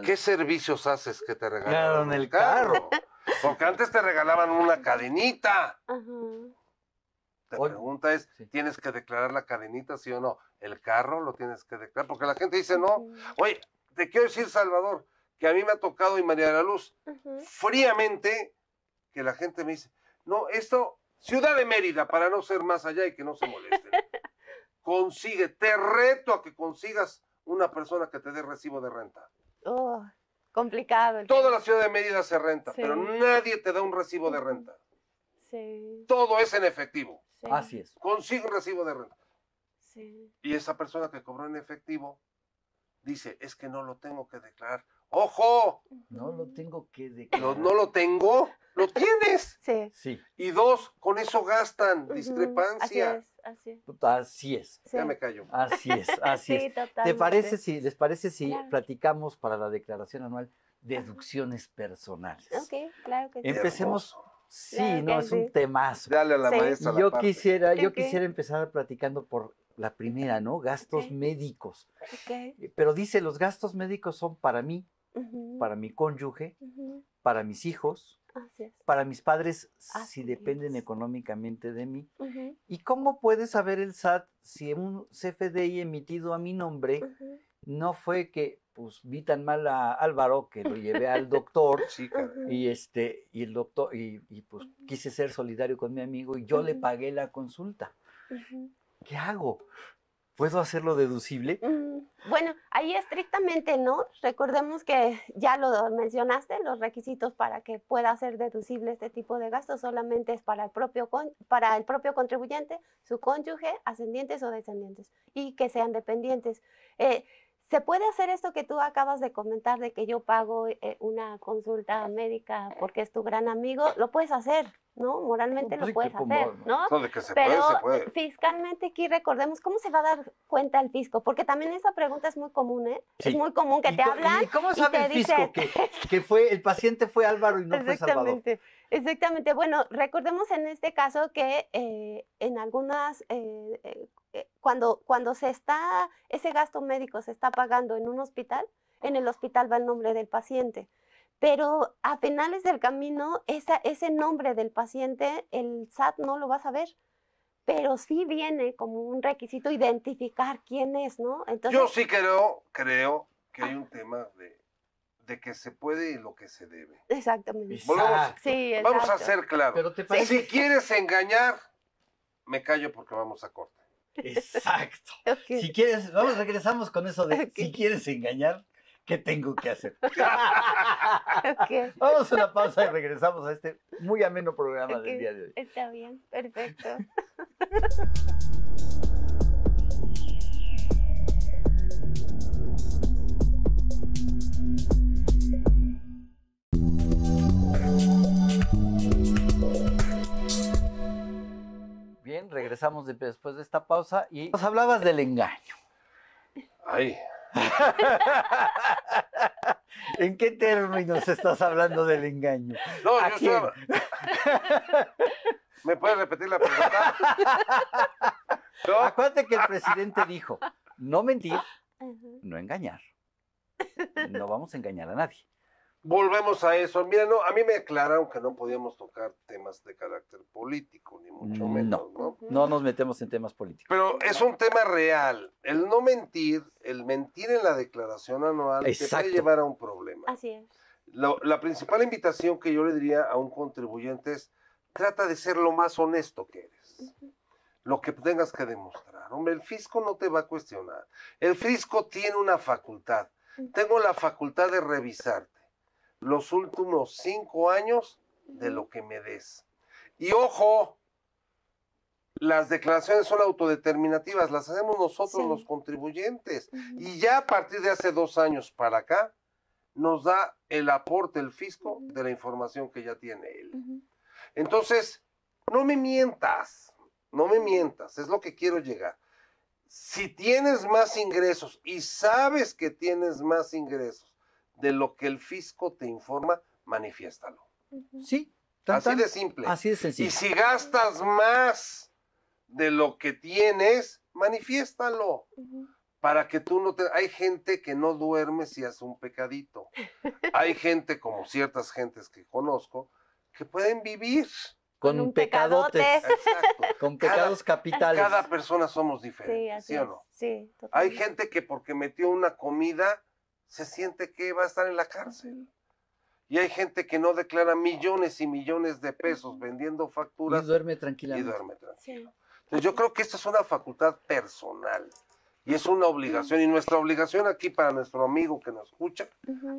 ¿Qué servicios haces que te regalaron el carro? carro? Porque antes te regalaban una cadenita. La pregunta es, ¿tienes que declarar la cadenita, sí o no? ¿El carro lo tienes que declarar? Porque la gente dice, no. Oye, te quiero decir, Salvador, que a mí me ha tocado, y María de la Luz, fríamente, que la gente me dice, no, esto, Ciudad de Mérida, para no ser más allá y que no se molesten. Consigue, te reto a que consigas una persona que te dé recibo de renta. Oh, complicado. Toda la ciudad de Mérida se renta, pero nadie te da un recibo de renta. Sí. Todo es en efectivo. Así es. Consigo un recibo de renta. Sí. Y esa persona que cobró en efectivo dice, es que no lo tengo que declarar. ¡Ojo! No lo tengo que declarar. No, lo tengo, lo tienes. Sí. sí. Y dos, con eso gastan discrepancia. Así es, así es. Así es. Ya me callo. Así es, así ¿Te parece si, ¿Les parece si platicamos para la declaración anual deducciones personales? Ok, claro que sí. Empecemos Sí, no, es un temazo. Dale a la maestra. Yo, quisiera, yo quisiera empezar platicando por la primera, ¿no? Gastos médicos. Okay. Eh, pero dice, los gastos médicos son para mí, para mi cónyuge, para mis hijos, para mis padres ah, si dependen económicamente de mí. ¿Y cómo puede saber el SAT si un CFDI emitido a mi nombre no fue que pues vi tan mal a Álvaro que lo llevé al doctor y este y el doctor y, pues quise ser solidario con mi amigo y yo le pagué la consulta. ¿Qué hago? ¿Puedo hacerlo deducible? Mm, bueno, ahí estrictamente no. Recordemos que ya lo mencionaste, los requisitos para que pueda ser deducible este tipo de gastos solamente es para el propio, para el propio contribuyente, su cónyuge, ascendientes o descendientes, y que sean dependientes. Eh, ¿Se puede hacer esto que tú acabas de comentar de que yo pago eh, una consulta médica porque es tu gran amigo? Lo puedes hacer, ¿no? Moralmente lo puedes hacer, ¿no? Pero fiscalmente aquí recordemos, ¿cómo se va a dar cuenta el fisco? Porque también esa pregunta es muy común, ¿eh? Es muy común que te hablan y, cómo sabe el fisco que, fue, el paciente fue Álvaro y no fue Salvador? Exactamente. Bueno, recordemos en este caso que eh, en algunas eh, eh eh, cuando, cuando se está, ese gasto médico se está pagando en un hospital, en el hospital va el nombre del paciente. Pero a finales del camino, ese nombre del paciente, el SAT no lo va a saber, pero sí viene como un requisito identificar quién es, ¿no? Entonces, Yo sí creo, creo que hay ah. un tema de, que se puede y lo que se debe. Exactamente. Vamos a ser claros. Si quieres engañar, me callo porque vamos a cortar. Exacto. Si quieres, vamos, regresamos con eso de si quieres engañar, ¿qué tengo que hacer? Vamos a una pausa y regresamos a este muy ameno programa del día de hoy. Está bien, perfecto. Bien, regresamos después de esta pausa y nos hablabas del engaño. Ay. ¿En qué términos estás hablando del engaño? No, yo ¿Me puedes repetir la pregunta? Acuérdate que el presidente dijo, no mentir, no engañar. No vamos a engañar a nadie volvemos a eso. Mira, a mí me aclararon que no podíamos tocar temas de carácter político, ni mucho menos. No, nos metemos en temas políticos. Pero es un tema real. El no mentir, el mentir en la declaración anual, puede llevar a un problema. Así es. La, principal invitación que yo le diría a un contribuyente es, trata de ser lo más honesto que eres. Lo que tengas que demostrar. Hombre, el fisco no te va a cuestionar. El fisco tiene una facultad. Tengo la facultad de revisarte los últimos cinco años de lo que me des. Y ojo, las declaraciones son autodeterminativas, las hacemos nosotros los contribuyentes. Y ya a partir de hace dos años para acá, nos da el aporte, el fisco de la información que ya tiene él. Entonces, no me mientas, no me mientas, es lo que quiero llegar. Si tienes más ingresos y sabes que tienes más ingresos, de lo que el fisco te informa, manifiéstalo. Sí. así de simple. Así de sencillo. Y si gastas más de lo que tienes, manifiéstalo. Para que tú no te... Hay gente que no duerme si hace un pecadito. Hay gente, como ciertas gentes que conozco, que pueden vivir. Con, un pecadote. Con pecados capitales. Cada persona somos diferentes, ¿sí, ¿sí o no? Sí. Hay gente que porque metió una comida se siente que va a estar en la cárcel. Y hay gente que no declara millones y millones de pesos vendiendo facturas. Y duerme tranquilamente. Y duerme tranquilo. Entonces yo creo que esta es una facultad personal y es una obligación. Y nuestra obligación aquí para nuestro amigo que nos escucha,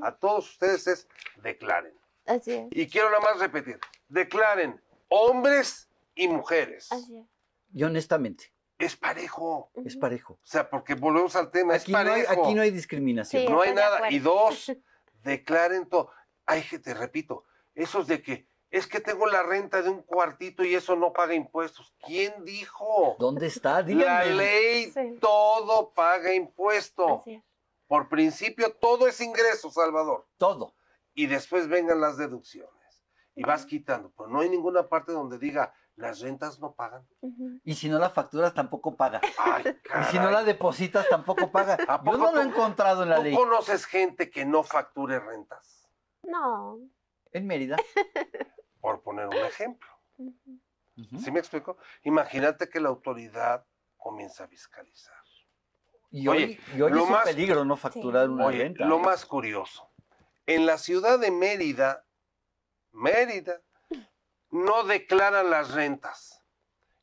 a todos ustedes es declaren. Así es. Y quiero nada más repetir, declaren hombres y mujeres. Así es. Y honestamente. Es parejo. Es parejo. O sea, porque volvemos al tema. es parejo. No, hay, aquí no hay discriminación. no hay nada. Y dos, declaren todo. Ay, que te repito, esos de que es que tengo la renta de un cuartito y eso no paga impuestos. ¿Quién dijo? ¿Dónde está? Díganme. La ley todo paga impuesto. Por principio, todo es ingreso, Salvador. Todo. Y después vengan las deducciones. Y vas quitando. Pero no hay ninguna parte donde diga, las rentas no pagan. Y si no la facturas, tampoco paga. y si no la depositas, tampoco paga. Yo no lo he encontrado en la ley. ¿Tú conoces gente que no facture rentas? No. En Mérida. Por poner un ejemplo. ¿Sí me explico? Imagínate que la autoridad comienza a fiscalizar. Y hoy, es un peligro no facturar una renta. Lo más curioso. En la ciudad de Mérida, Mérida, no declaran las rentas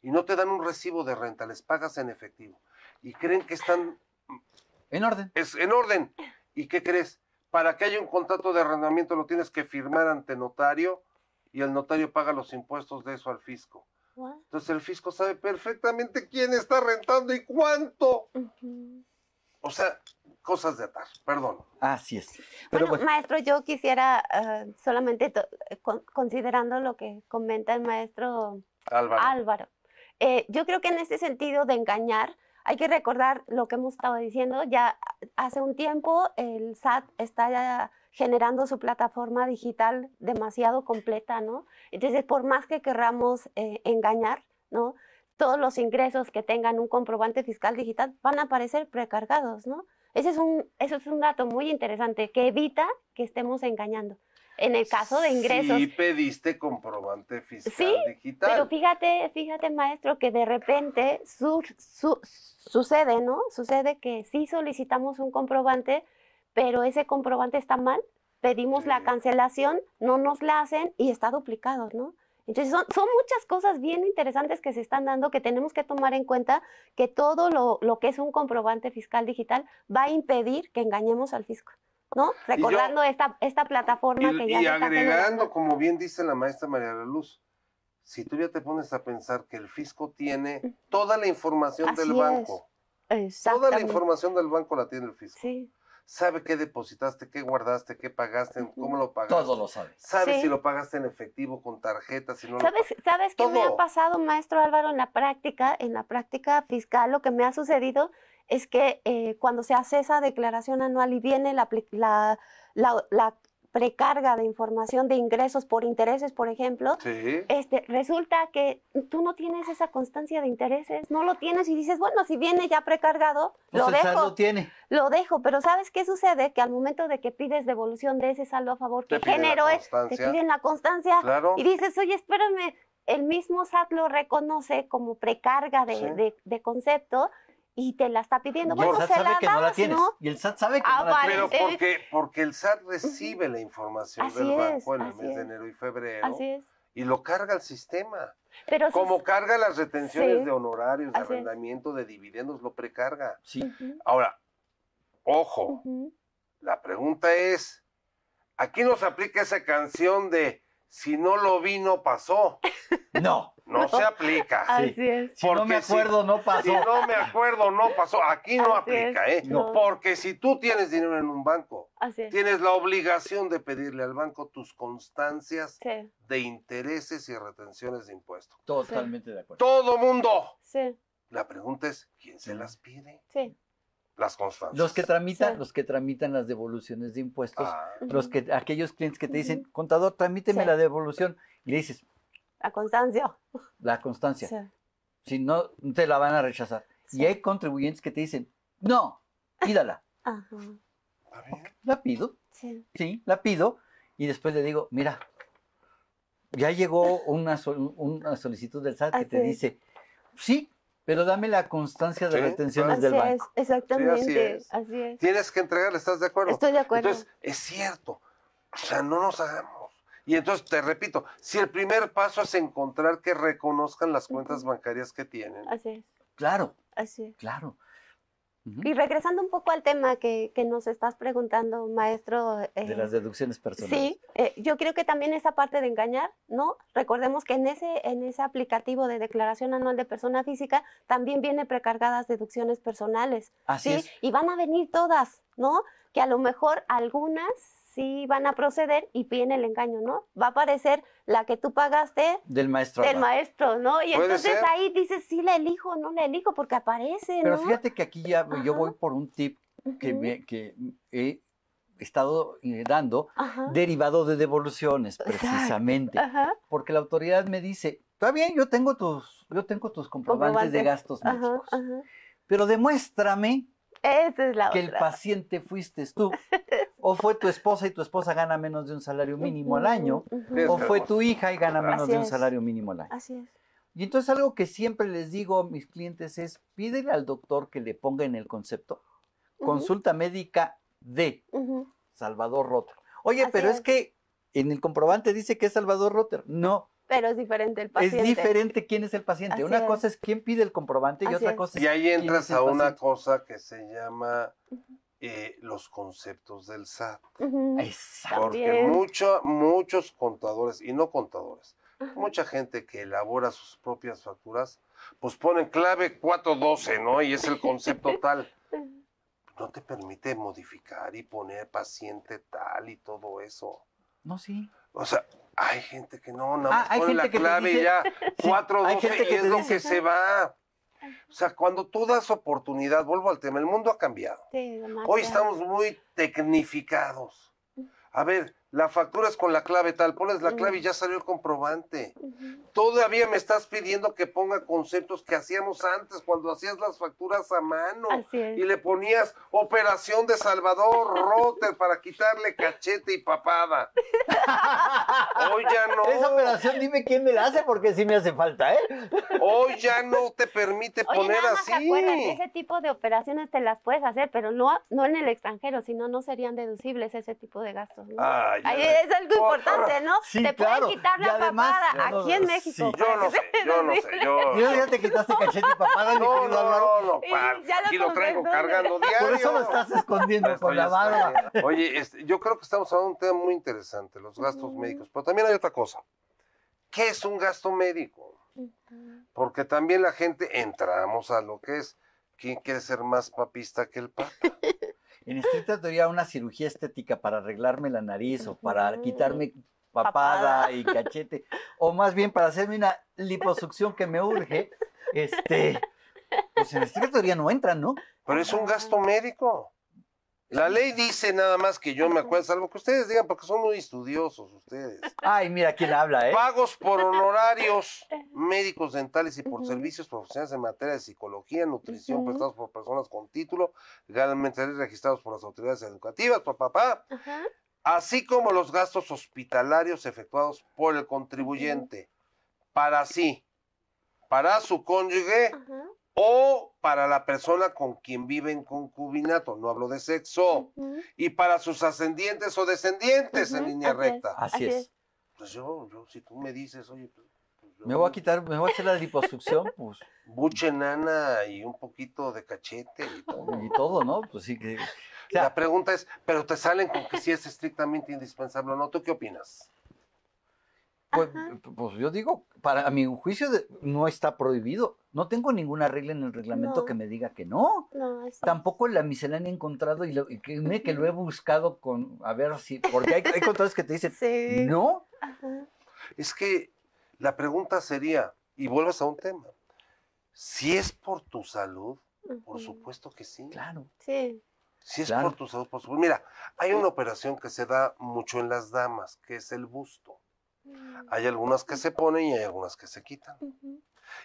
y no te dan un recibo de renta, les pagas en efectivo y creen que están... En orden. Es en orden. ¿Y qué crees? Para que haya un contrato de arrendamiento lo tienes que firmar ante notario y el notario paga los impuestos de eso al fisco. Entonces el fisco sabe perfectamente quién está rentando y cuánto. O sea, cosas de atar, perdón. Así es. Pero bueno, maestro, yo quisiera eh, solamente, eh, considerando lo que comenta el maestro Álvaro, Álvaro eh, yo creo que en este sentido de engañar, hay que recordar lo que hemos estado diciendo, ya hace un tiempo el SAT está ya generando su plataforma digital demasiado completa, ¿no? Entonces, por más que querramos engañar, ¿no? Todos los ingresos que tengan un comprobante fiscal digital van a aparecer precargados, ¿no? Ese es un, eso es un dato muy interesante que evita que estemos engañando. En el caso de ingresos. Y pediste comprobante fiscal sí, digital. Pero fíjate, fíjate, maestro, que de repente sucede, ¿no? Sucede que sí solicitamos un comprobante, pero ese comprobante está mal, pedimos la cancelación, no nos la hacen y está duplicado, ¿no? Entonces, son, muchas cosas bien interesantes que se están dando que tenemos que tomar en cuenta que todo lo, que es un comprobante fiscal digital va a impedir que engañemos al fisco. ¿No? Recordando esta, esta plataforma que ya. Y agregando, como bien dice la maestra María la Luz, si tú ya te pones a pensar que el fisco tiene mm. toda la información del banco. Toda la información del banco la tiene el fisco. Sí sabe qué depositaste, qué guardaste, qué pagaste, cómo lo pagaste. Todo lo sabe. Sabe si lo pagaste en efectivo, con tarjeta, si no ¿Sabes, ¿Sabes qué me ha pasado, maestro Álvaro, en la práctica, en la práctica fiscal? Lo que me ha sucedido es que eh, cuando se hace esa declaración anual y viene la, la, la precarga de información de ingresos por intereses, por ejemplo, este, resulta que tú no tienes esa constancia de intereses, no lo tienes y dices, bueno, si viene ya precargado, pues lo dejo. Lo, tiene. lo dejo, pero ¿sabes qué sucede? Que al momento de que pides devolución de ese saldo a favor que generó es, te piden la constancia y dices, oye, espérame, el mismo SAT lo reconoce como precarga de, de concepto y te la está pidiendo. Y el SAT sabe que no la tienes. Y el SAT sabe que no la ah, tienes. Pero porque, el SAT recibe la información del banco en el mes de enero y febrero. Así es. Y lo carga el sistema. Como carga las retenciones de honorarios, de arrendamiento, de dividendos, lo precarga. Sí. Ahora, ojo, la pregunta es, aquí nos aplica esa canción de si no lo vi, no pasó. no no, se aplica. Así es. si no me acuerdo, no pasó. Si no me acuerdo, no pasó. Aquí no aplica, ¿eh? Porque si tú tienes dinero en un banco, tienes la obligación de pedirle al banco tus constancias de intereses y retenciones de impuestos. Totalmente de acuerdo. Todo mundo. Sí. La pregunta es, ¿quién se las pide? Sí las constancias. Los que tramitan, los que tramitan las devoluciones de impuestos, ah. los que aquellos clientes que te dicen, "Contador, tramíteme la devolución." Y le dices, la constancia. La constancia. Si no, te la van a rechazar. Y hay contribuyentes que te dicen, no, pídala. Ajá. La pido. Sí. sí. la pido. Y después le digo, mira, ya llegó una, una solicitud del SAT que te dice, sí, pero dame la constancia de retenciones del banco. es, exactamente, así, es. Tienes que entregarle, ¿estás de acuerdo? Estoy de acuerdo. Entonces, es cierto, o sea, no nos hagamos y entonces, te repito, si el primer paso es encontrar que reconozcan las cuentas bancarias que tienen. Así es. Claro. Así es. Claro. Y regresando un poco al tema que, nos estás preguntando, maestro. Eh, de las deducciones personales. Sí, eh, yo creo que también esa parte de engañar, ¿no? Recordemos que en ese, en ese aplicativo de declaración anual de persona física también viene precargadas deducciones personales. Así es. Y van a venir todas, ¿no? Que a lo mejor algunas sí van a proceder y piden el engaño, ¿no? Va a aparecer la que tú pagaste del maestro. Del maestro, ¿no? Y entonces ahí dices, sí la elijo, no la elijo porque aparece. Pero fíjate que aquí ya yo voy por un tip que, que he estado eh, dando, derivado de devoluciones, precisamente. Porque la autoridad me dice, está bien, yo tengo tus, yo tengo tus comprobantes de gastos médicos. Pero demuéstrame es la que el paciente fuiste tú, o fue tu esposa y tu esposa gana menos de un salario mínimo al año, o fue tu hija y gana menos de un salario mínimo al año. Así es. Y entonces algo que siempre les digo a mis clientes es, pídele al doctor que le ponga en el concepto consulta médica de Salvador Rotter. Oye, pero es. que en el comprobante dice que es Salvador Rotter. No, pero es diferente el paciente. Es diferente quién es el paciente. una cosa es quién pide el comprobante y otra cosa es. Y ahí entras a una cosa que se llama eh, los conceptos del SAT. Exacto. Porque muchos contadores, y no contadores, mucha gente que elabora sus propias facturas, pues ponen clave 412, ¿no? Y es el concepto tal. No te permite modificar y poner paciente tal y todo eso. No, sí. O sea, hay gente que no, no ah, la clave ya, 4, 12 y es lo que se va. O sea, cuando tú das oportunidad, vuelvo al tema, el mundo ha cambiado. Sí, Hoy estamos muy tecnificados. A ver, la factura es con la clave tal, pones la clave y ya salió el comprobante. Todavía me estás pidiendo que ponga conceptos que hacíamos antes cuando hacías las facturas a mano y le ponías operación de Salvador Rotter para quitarle cachete y papada. Hoy ya no. Esa operación dime quién me la hace porque sí me hace falta, ¿eh? Hoy ya no te permite poner así. ese tipo de operaciones te las puedes hacer, pero no, no en el extranjero, sino no serían deducibles ese tipo de gastos. Ay, es algo importante, ¿no? te pueden quitar la papada aquí en México. Yo no sé, yo no sé. ya te quitaste cachete y papada, no, No, no, no, aquí lo traigo cargando diario. Por eso lo estás escondiendo con la barba. Oye, yo creo que estamos hablando de un tema muy interesante, los gastos médicos. Pero también hay otra cosa. ¿Qué es un gasto médico? Porque también la gente entramos a lo que es quién quiere ser más papista que el papa en estricta teoría una cirugía estética para arreglarme la nariz o para quitarme papada y cachete, o más bien para hacerme una liposucción que me urge, este, pues en estricta teoría no entran, ¿no? Pero es un gasto médico. La ley dice nada más que yo me acuerdo, salvo que ustedes digan, porque son muy estudiosos ustedes. Ay, mira quién habla, ¿eh? Pagos por honorarios médicos, dentales y por servicios profesionales en materia de psicología, nutrición, prestados por personas con título, legalmente registrados por las autoridades educativas, papá, papá. Así como los gastos hospitalarios efectuados por el contribuyente para sí, para su cónyuge o para la persona con quien vive en concubinato, no hablo de sexo, y para sus ascendientes o descendientes en línea recta. Así, es. Pues yo, si tú me dices, oye, pues, pues me voy a quitar, me voy a hacer la liposucción, pues. Buche nana y un poquito de cachete y todo. Y todo, ¿no? Pues sí que. la pregunta es, pero te salen con que si es estrictamente indispensable o no. ¿Tú qué opinas? Pues, pues, yo digo, para mi juicio no está prohibido. No tengo ninguna regla en el reglamento que me diga que no. Tampoco la miscelánea he encontrado y, que, me, que, lo he buscado con, a ver si, porque hay, hay que te dicen, no. Es que la pregunta sería, y vuelvas a un tema, si es por tu salud, por supuesto que sí. Claro. Sí. Si es por tu salud, por supuesto. Mira, hay una operación que se da mucho en las damas, que es el busto. Mm. Hay algunas que se ponen y hay algunas que se quitan.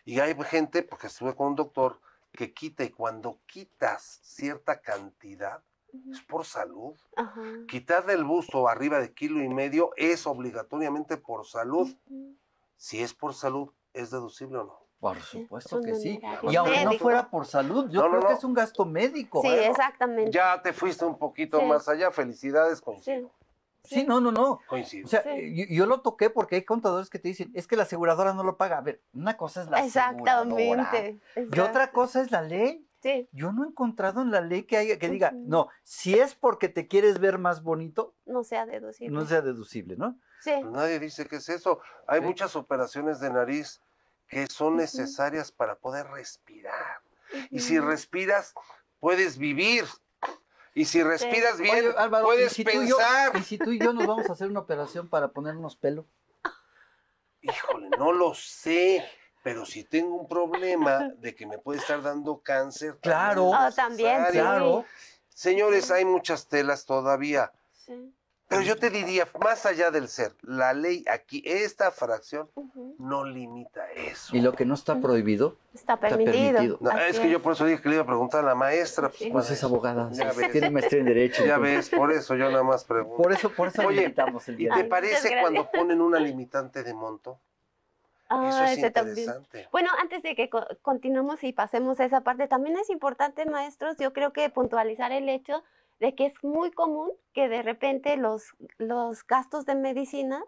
Y hay gente, porque estuve con un doctor, que quita y cuando quitas cierta cantidad, es por salud. Quitar del busto arriba de kilo y medio es obligatoriamente por salud. Si es por salud, ¿es deducible o no? Por supuesto que sí. Y aunque no fuera por salud, yo creo que es un gasto médico. Sí, ¿eh? exactamente. Ya te fuiste un poquito más allá. Felicidades, con Sí, no, no, no. Coincido. O sea, yo, lo toqué porque hay contadores que te dicen, es que la aseguradora no lo paga. A ver, una cosa es la Exactamente. aseguradora. Y otra cosa es la ley. Sí. Yo no he encontrado en la ley que haya, que diga, no, si es porque te quieres ver más bonito. No sea deducible. No sea deducible, ¿no? Sí. Pues nadie dice que es eso. Hay muchas operaciones de nariz que son necesarias para poder respirar. Y si respiras, puedes vivir. Y si respiras bien, puedes pensar. Tú y, si tú y yo nos vamos a hacer una operación para ponernos pelo. Híjole, no lo sé. Pero si tengo un problema de que me puede estar dando cáncer. Claro. Oh, también, también Señores, hay muchas telas todavía. Sí. Pero yo te diría, más allá del ser, la ley aquí, esta fracción, no limita eso. Y lo que no está prohibido, está permitido. es, que yo por eso dije que le iba a preguntar a la maestra. Pues, es abogada, tiene maestría en Derecho. Ya ves, por eso yo nada más pregunto. Por eso, por eso limitamos el día. ¿Y te parece cuando ponen una limitante de monto? Ah, eso es interesante. Bueno, antes de que continuemos y pasemos a esa parte, también es importante, maestros, yo creo que puntualizar el hecho de que es muy común que de repente los, los gastos de medicina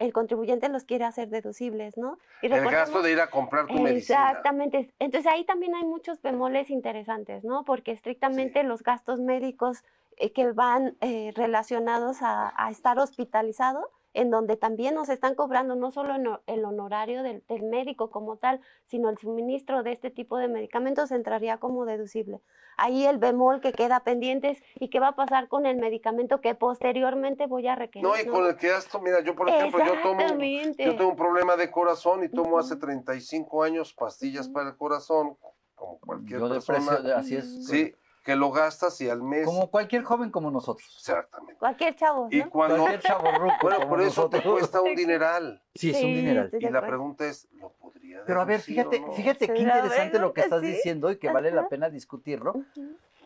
el contribuyente los quiere hacer deducibles, ¿no? el gasto de ir a comprar tu exactamente, medicina. Exactamente. Entonces ahí también hay muchos bemoles interesantes, ¿no? Porque estrictamente los gastos médicos eh, que van eh, relacionados a, a, estar hospitalizado en donde también nos están cobrando no solo el honorario del, médico como tal, sino el suministro de este tipo de medicamentos entraría como deducible. Ahí el bemol que queda pendiente y qué va a pasar con el medicamento que posteriormente voy a requerir. No, y con el que esto, mira, yo por ejemplo, yo tomo, yo tengo un problema de corazón y tomo hace 35 años pastillas para el corazón, como cualquier persona. así es. Sí, que lo gastas y al mes. Como cualquier joven como nosotros. Exactamente. Cualquier chavo. Y cuando... Cualquier chavo ruco. Bueno, por eso te cuesta un dineral. Sí, es un dineral. Y la pregunta es, ¿lo podría Pero a ver, fíjate, fíjate qué interesante lo que estás diciendo y que vale la pena discutirlo.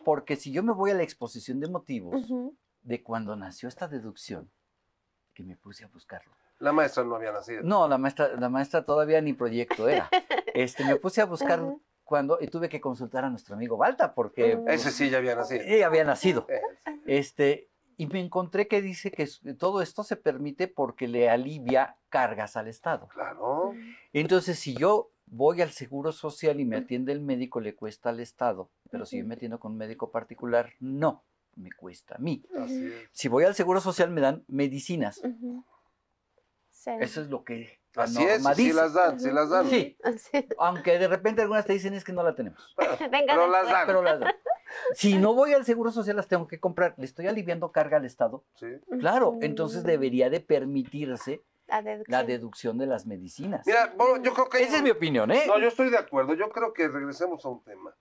Porque si yo me voy a la exposición de motivos de cuando nació esta deducción, que me puse a buscarlo. La maestra no había nacido. No, la maestra, la maestra todavía ni proyecto era. Este, me puse a buscar cuando y tuve que consultar a nuestro amigo Balta porque pues, ese sí ya había nacido. Ya había nacido. Eh. Este y me encontré que dice que todo esto se permite porque le alivia cargas al Estado. Claro. Entonces, si yo voy al seguro social y me atiende el médico, le cuesta al Estado, pero si yo me atiendo con un médico particular, no, me cuesta a mí. Si voy al seguro social, me dan medicinas. Eso es lo que Ah, Así es, sí las dan, sí las dan. Sí, aunque de repente algunas te dicen es que no la tenemos. Venga, pero las dan. Si no voy al Seguro Social las tengo que comprar. Le estoy aliviando carga al Estado. Sí. Claro, entonces debería de permitirse la deducción. de las medicinas. Mira, yo creo que... Esa es mi opinión, ¿eh? No, yo estoy de acuerdo. Yo creo que regresemos a un tema.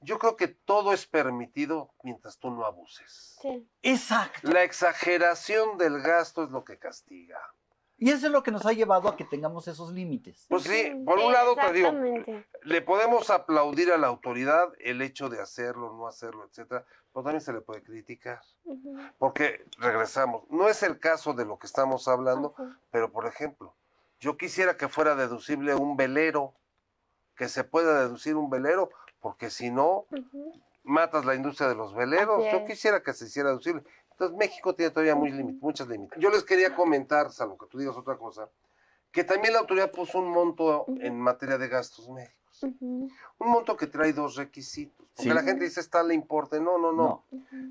Yo creo que todo es permitido mientras tú no abuses. Sí. Exacto. La exageración del gasto es lo que castiga. Y eso es lo que nos ha llevado a que tengamos esos límites. Pues sí, por un lado te digo, le podemos aplaudir a la autoridad el hecho de hacerlo, no hacerlo, etcétera, pero también se le puede criticar. Porque regresamos, no es el caso de lo que estamos hablando, pero por ejemplo, yo quisiera que fuera deducible un velero, que se pueda deducir un velero, porque si no, matas la industria de los veleros. Yo quisiera que se hiciera deducible. Entonces México tiene todavía muy muchas límites. Yo les quería comentar, salvo que tú digas otra cosa, que también la autoridad puso un monto en materia de gastos médicos. Un monto que trae dos requisitos. Porque la gente dice, está le importe. No, no, no.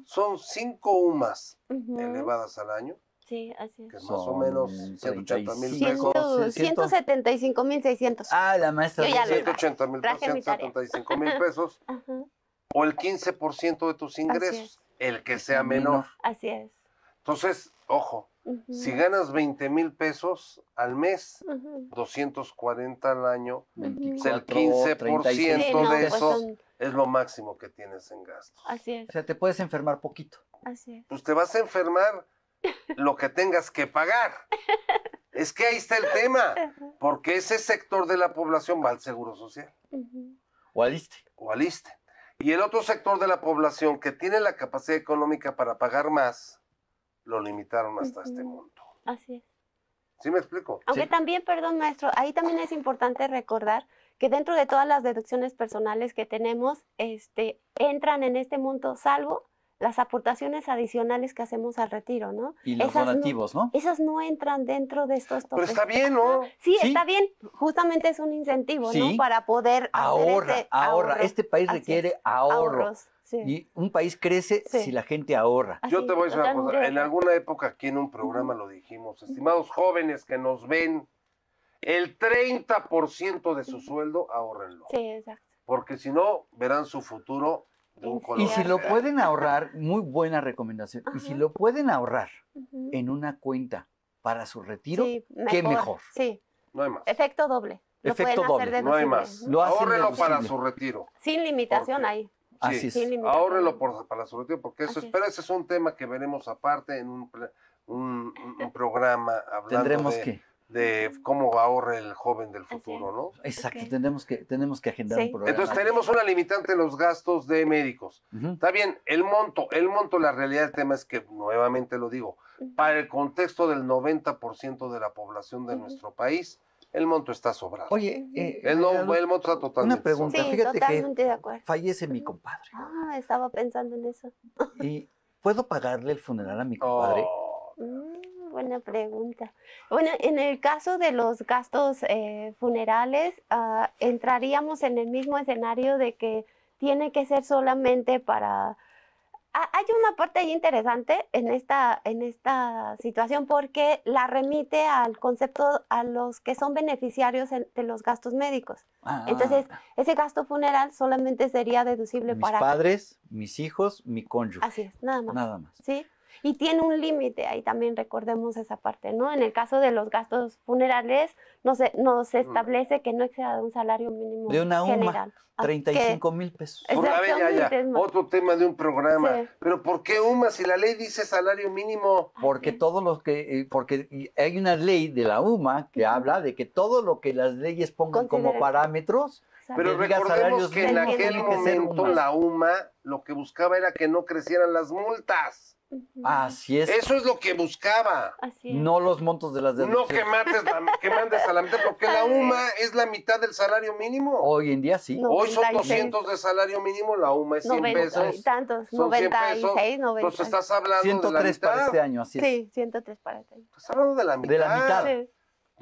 Son cinco UMAS elevadas al año. Sí, así es. Que más o menos 180 mil pesos. 175 mil 600. Ah, la maestra. Yo ya 180 mil pesos, mil pesos. Ajá o el 15% de tus ingresos, el que sea menor. Así es. Entonces, ojo, si ganas 20 mil pesos al mes, 240 al año, pues el 15% de pues eso es lo máximo que tienes en gastos. Así es. O sea, te puedes enfermar poquito. Así es. Pues te vas a enfermar lo que tengas que pagar. es que ahí está el tema, porque ese sector de la población va al Seguro Social. O aliste O aliste y el otro sector de la población que tiene la capacidad económica para pagar más, lo limitaron hasta este monto. Así es. ¿Sí me explico? Aunque también, perdón maestro, ahí también es importante recordar que dentro de todas las deducciones personales que tenemos, este, entran en este monto, salvo las aportaciones adicionales que hacemos al retiro, ¿no? Y los donativos, no, Esas no entran dentro de estos topes. Pero está bien, ¿no? Sí, está bien. Justamente es un incentivo, ¿no? Para poder ahorra, este ahorra. Este país requiere ahorro. ahorros. Y un país crece si la gente ahorra. Yo te voy a decir una cosa. En alguna época aquí en un programa lo dijimos. Estimados jóvenes que nos ven, el 30% de su sueldo ahorrenlo. Sí, exacto. Porque si no, verán su futuro y si lo pueden ahorrar, muy buena recomendación, y si lo pueden ahorrar en una cuenta para su retiro, qué mejor. Sí. No hay más. Efecto doble. Efecto doble. no hay más. para su retiro. Sin limitación ahí. Así es. para su retiro, porque eso, espera ese es un tema que veremos aparte en un, programa hablando Tendremos que de cómo ahorra el joven del futuro, ¿no? Exacto, tenemos, que, tenemos que agendar un programa. Entonces tenemos una limitante en los gastos de médicos. Está bien, el monto, el monto, la realidad del tema es que, nuevamente lo digo, para el contexto del 90% de la población de nuestro país, el monto está sobrado. Oye, eh, el, el, monto está totalmente Una pregunta, fíjate que fallece mi compadre. Ah, estaba pensando en eso. ¿Y puedo pagarle el funeral a mi oh. compadre? Mm buena pregunta. Bueno, en el caso de los gastos eh, funerales, ah, entraríamos en el mismo escenario de que tiene que ser solamente para... hay una parte interesante en esta, en esta situación porque la remite al concepto a los que son beneficiarios de los gastos médicos. Ah. Entonces, ese gasto funeral solamente sería deducible para... Mis padres, mis hijos, mi cónyuge. Así es, nada más. Nada más. Sí y tiene un límite, ahí también recordemos esa parte, ¿no? En el caso de los gastos funerales, no se, no se mm. establece que no exceda un salario mínimo de una UMA, general. 35 mil pesos. Ya, ya. Otro tema de un programa. Pero ¿por qué UMA si la ley dice salario mínimo? Porque todos los que, eh, porque hay una ley de la UMA que habla de que todo lo que las leyes pongan como parámetros, pero recordemos que en aquel momento la UMA lo que buscaba era que no crecieran las multas. Así es. Eso es lo que buscaba. No los montos de las No que mates que mandes a la mitad, porque la UMA es la mitad del salario mínimo. Hoy en día sí. Hoy son 200 de salario mínimo, la UMA es 100 pesos. tantos, 100 pesos. 90. Entonces estás hablando de la 103 para este año, para este año. Estás hablando de la mitad. De la mitad.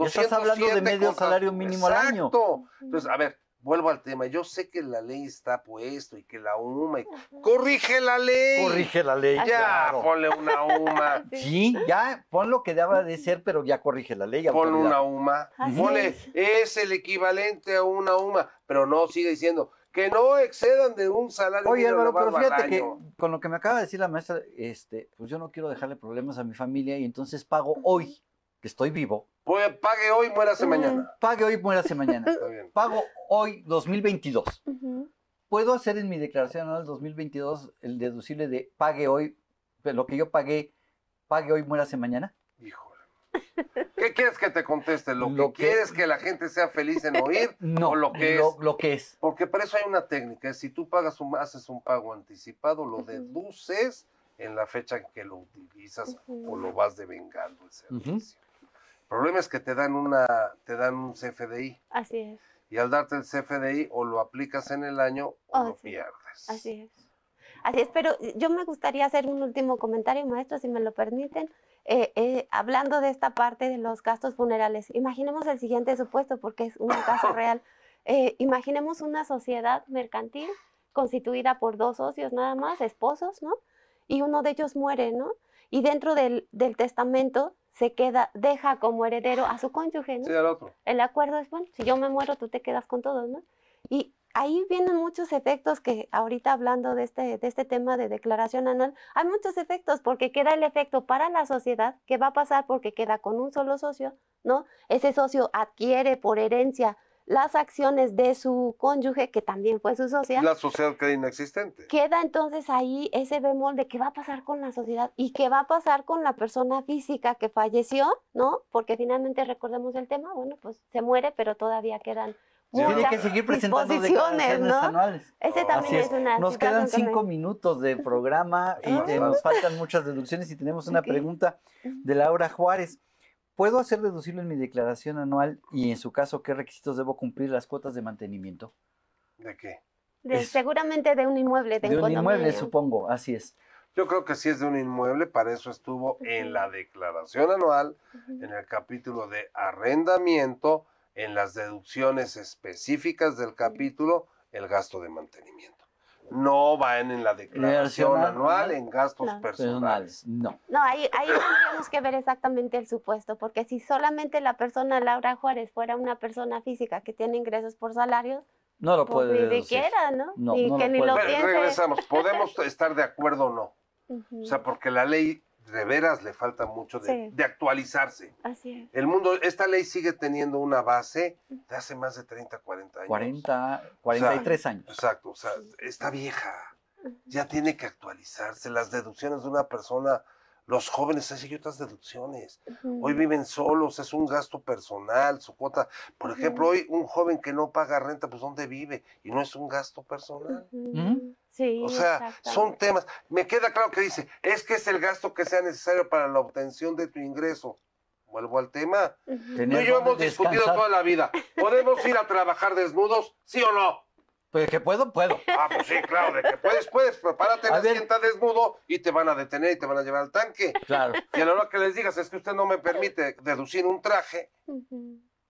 estás hablando de medio salario mínimo al año. Exacto. Entonces, a ver, vuelvo al tema, yo sé que la ley está puesto y que la UMA. ¡Corrige la ley! Corrige la ley. Ya, ah, ponle una UMA. Sí, ya, pon lo que deba de ser, pero ya corrige la ley. Pon una UMA. ponle, es. el equivalente a una UMA, pero no sigue diciendo que no excedan de un salario. Oye, Álvaro, pero fíjate que con lo que me acaba de decir la maestra, este, pues yo no quiero dejarle problemas a mi familia y entonces pago hoy, que estoy vivo, pues, pague hoy, muérase mañana. Mm. Pague hoy, muérase mañana. Está bien. Pago hoy 2022. Puedo hacer en mi declaración anual 2022 el deducible de pague hoy, lo que yo pagué, pague hoy, muérase mañana. Híjole. ¿Qué quieres que te conteste? ¿Lo, que, quieres que la gente sea feliz en oír? No, o lo que es. Porque por eso hay una técnica. si tú pagas un, haces un pago anticipado, lo deduces en la fecha en que lo utilizas o lo vas devengando el servicio problema es que te dan una, te dan un CFDI. Así es. Y al darte el CFDI, o lo aplicas en el año o oh, lo pierdes. Así es. Así es, pero yo me gustaría hacer un último comentario, maestro, si me lo permiten. Eh, eh, hablando de esta parte de los gastos funerales, imaginemos el siguiente supuesto, porque es un caso real. Eh, imaginemos una sociedad mercantil constituida por dos socios nada más, esposos, ¿no? Y uno de ellos muere, ¿no? Y dentro del, del testamento se queda, deja como heredero a su cónyuge, El acuerdo es, bueno, si yo me muero, tú te quedas con todos, ¿no? Y ahí vienen muchos efectos que ahorita hablando de este, de este tema de declaración anual, hay muchos efectos porque queda el efecto para la sociedad que va a pasar porque queda con un solo socio, ¿no? Ese socio adquiere por herencia las acciones de su cónyuge, que también fue su socia. La sociedad queda inexistente. Queda entonces ahí ese bemol de qué va a pasar con la sociedad y qué va a pasar con la persona física que falleció, ¿no? Porque finalmente recordemos el tema, bueno, pues se muere, pero todavía quedan muchas Tiene que seguir presentando declaraciones anuales. es. Nos quedan cinco minutos de programa y nos faltan muchas deducciones y tenemos una pregunta de Laura Juárez. ¿Puedo hacer deducible en mi declaración anual y en su caso qué requisitos debo cumplir las cuotas de mantenimiento? ¿De qué? seguramente de un inmueble. De, un inmueble, supongo, así es. Yo creo que sí es de un inmueble, para eso estuvo en la declaración anual, en el capítulo de arrendamiento, en las deducciones específicas del capítulo, el gasto de mantenimiento no van en la declaración anual, en gastos personales. No. No, ahí, ahí tendríamos que ver exactamente el supuesto, porque si solamente la persona Laura Juárez fuera una persona física que tiene ingresos por salarios, no lo pues, puede pues, Ni siquiera, ¿no? ni lo Regresamos, podemos estar de acuerdo o no. O sea, porque la ley de veras le falta mucho de, actualizarse. El mundo, esta ley sigue teniendo una base de hace más de 30, 40 años. 40, 43 años. Exacto, o sea, está vieja. Ya tiene que actualizarse. Las deducciones de una persona, los jóvenes hacen otras deducciones. Hoy viven solos, es un gasto personal, su cuota. Por ejemplo, hoy un joven que no paga renta, pues ¿dónde vive? Y no es un gasto personal o sea, son temas. Me queda claro que dice, es que es el gasto que sea necesario para la obtención de tu ingreso. Vuelvo al tema. Yo y yo hemos discutido toda la vida. ¿Podemos ir a trabajar desnudos? ¿Sí o no? Pues que puedo, puedo. Ah, pues sí, claro, de que puedes, puedes. Prepárate, la sienta desnudo y te van a detener y te van a llevar al tanque. Claro. Y a lo que les digas, es que usted no me permite deducir un traje.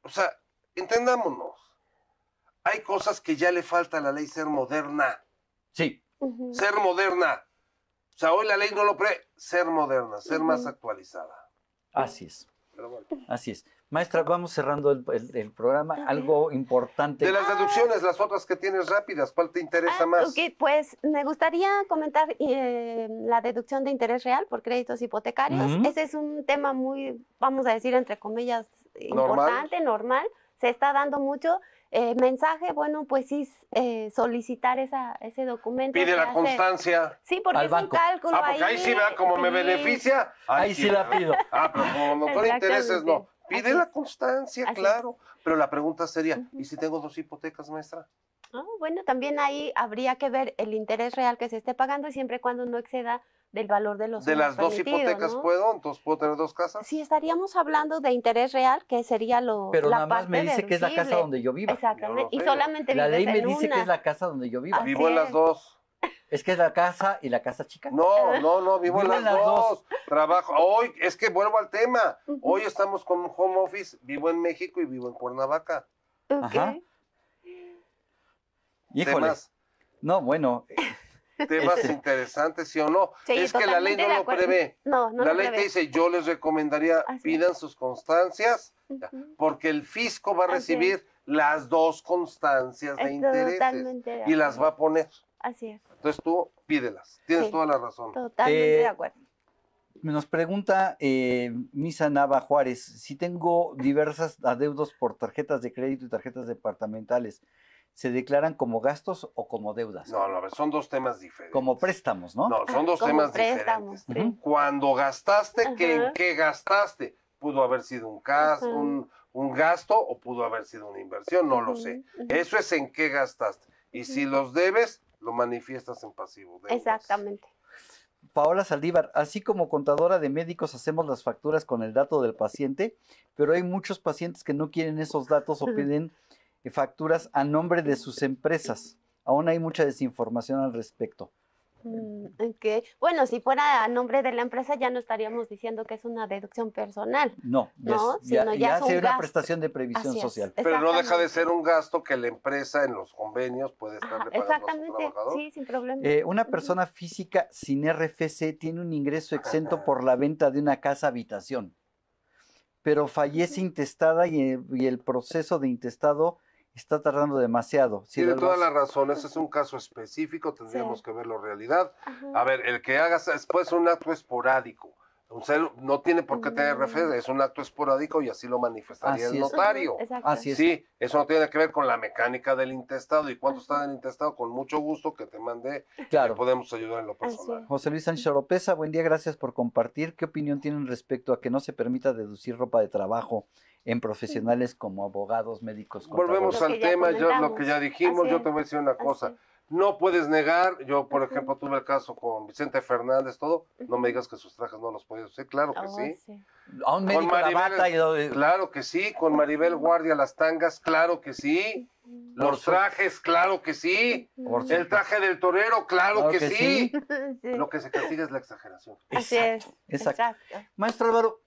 O sea, entendámonos. Hay cosas que ya le falta a la ley ser moderna. Sí. Ser moderna. O sea, hoy la ley no lo pre... Ser moderna, ser más actualizada. Así es. Así es. Maestra, vamos cerrando el, programa. Algo importante. De las deducciones, las otras que tienes rápidas, ¿cuál te interesa ah, más? Okay, pues me gustaría comentar eh, la deducción de interés real por créditos hipotecarios. Ese es un tema muy, vamos a decir, entre comillas, importante, normal. Se está dando mucho. Eh, mensaje, bueno, pues sí, eh, solicitar esa, ese documento. Pide la constancia. Sí, porque al Ah, porque ahí, sí, va, Como me beneficia. Ahí, sí, la pido. Ah, pero como no intereses, no. Pide la constancia, claro. Pero la pregunta sería, ¿y si tengo dos hipotecas, maestra? Bueno, también ahí habría que ver el interés real que se esté pagando y siempre y cuando no exceda del valor de los De las dos hipotecas puedo, entonces puedo tener dos casas. Sí, estaríamos hablando de interés real, que sería lo Pero nada más me dice que es la casa donde yo vivo. Exactamente, y solamente La ley me dice que es la casa donde yo vivo. vivo en las dos. Es que es la casa y la casa chica. No, no, no, vivo, en las, dos. Trabajo. Hoy, es que vuelvo al tema. Hoy estamos con home office, vivo en México y vivo en Cuernavaca. Okay no, bueno. Eh, temas este, interesantes, ¿sí o no? es que la ley no lo prevé. No, no la ley te dice, yo les recomendaría, pidan sus constancias, porque el fisco va a recibir las dos constancias de interés. y las va a poner. Así es. Entonces tú pídelas, tienes toda la razón. Totalmente eh, de acuerdo. Nos pregunta eh, Misa Nava Juárez, si tengo diversas adeudos por tarjetas de crédito y tarjetas departamentales, se declaran como gastos o como deudas. No, no, son dos temas diferentes. Como préstamos, ¿no? No, son dos temas diferentes. Cuando gastaste, ¿qué, ¿en qué gastaste? Pudo haber sido un, gasto, un, gasto o pudo haber sido una inversión, no lo sé. Eso es en qué gastaste. Y si los debes, lo manifiestas en pasivo. Exactamente. Paola Saldívar, así como contadora de médicos hacemos las facturas con el dato del paciente, pero hay muchos pacientes que no quieren esos datos o piden y facturas a nombre de sus empresas. Aún hay mucha desinformación al respecto. Mm, bueno, si fuera a nombre de la empresa ya no estaríamos diciendo que es una deducción personal. No, Ya, una prestación de previsión social. Pero no deja de ser un gasto que la empresa en los convenios puede estar Exactamente, sí, sin problema. Eh, una persona física sin RFC tiene un ingreso exento por la venta de una casa habitación pero fallece intestada eh, y, el proceso de intestado está tardando demasiado. Si Tiene toda la razón, es un caso específico, tendríamos que verlo realidad. A ver, el que hagas después un acto esporádico un no tiene por qué tener mm. referencia, es un acto esporádico y así lo manifestaría el notario. Así Sí, eso no tiene que ver con la mecánica del intestado y cuando está en el intestado, con mucho gusto que te mande, eh, claro. podemos ayudar en lo personal. José Luis Sánchez Oropesa, buen día, gracias por compartir. ¿Qué opinión tienen respecto a que no se permita deducir ropa de trabajo en profesionales como abogados, médicos? Volvemos al tema, yo, lo que ya dijimos, yo te voy a decir una cosa. No puedes negar, yo por ejemplo tuve el caso con Vicente Fernández, todo, no me digas que sus trajes no los podías usar, claro que ah, sí. A un Maribel, bata eh, Claro que sí, con Maribel Guardia las tangas, claro que sí. Los trajes, claro que sí. el traje del torero, claro, que, sí. Lo que se castiga es la exageración. Así exacto, es. Exacto. Maestro Álvaro,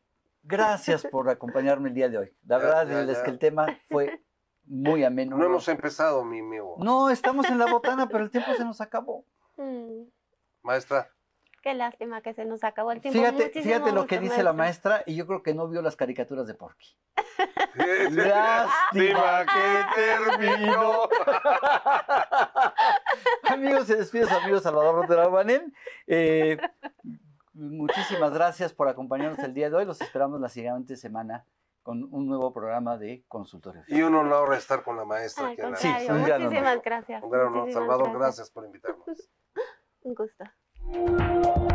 gracias por acompañarme el día de hoy. La verdad es que el tema fue muy ameno. No hemos empezado, mi amigo. No, estamos en la botana, pero el tiempo se nos acabó. Mm. Maestra. Qué lástima que se nos acabó el tiempo. Fíjate, lo que dice la maestra y yo creo que no vio las caricaturas de Porky. lástima que terminó. amigos, se despide amigos Salvador Rotterdam. Eh, muchísimas gracias por acompañarnos el día de hoy. Los esperamos la siguiente semana con un nuevo programa de consultores. Y un honor estar con la maestra. que la... sí, un gran muchísimas gracias. Un gran honor. Salvador, gracias. gracias por invitarnos. un gusto.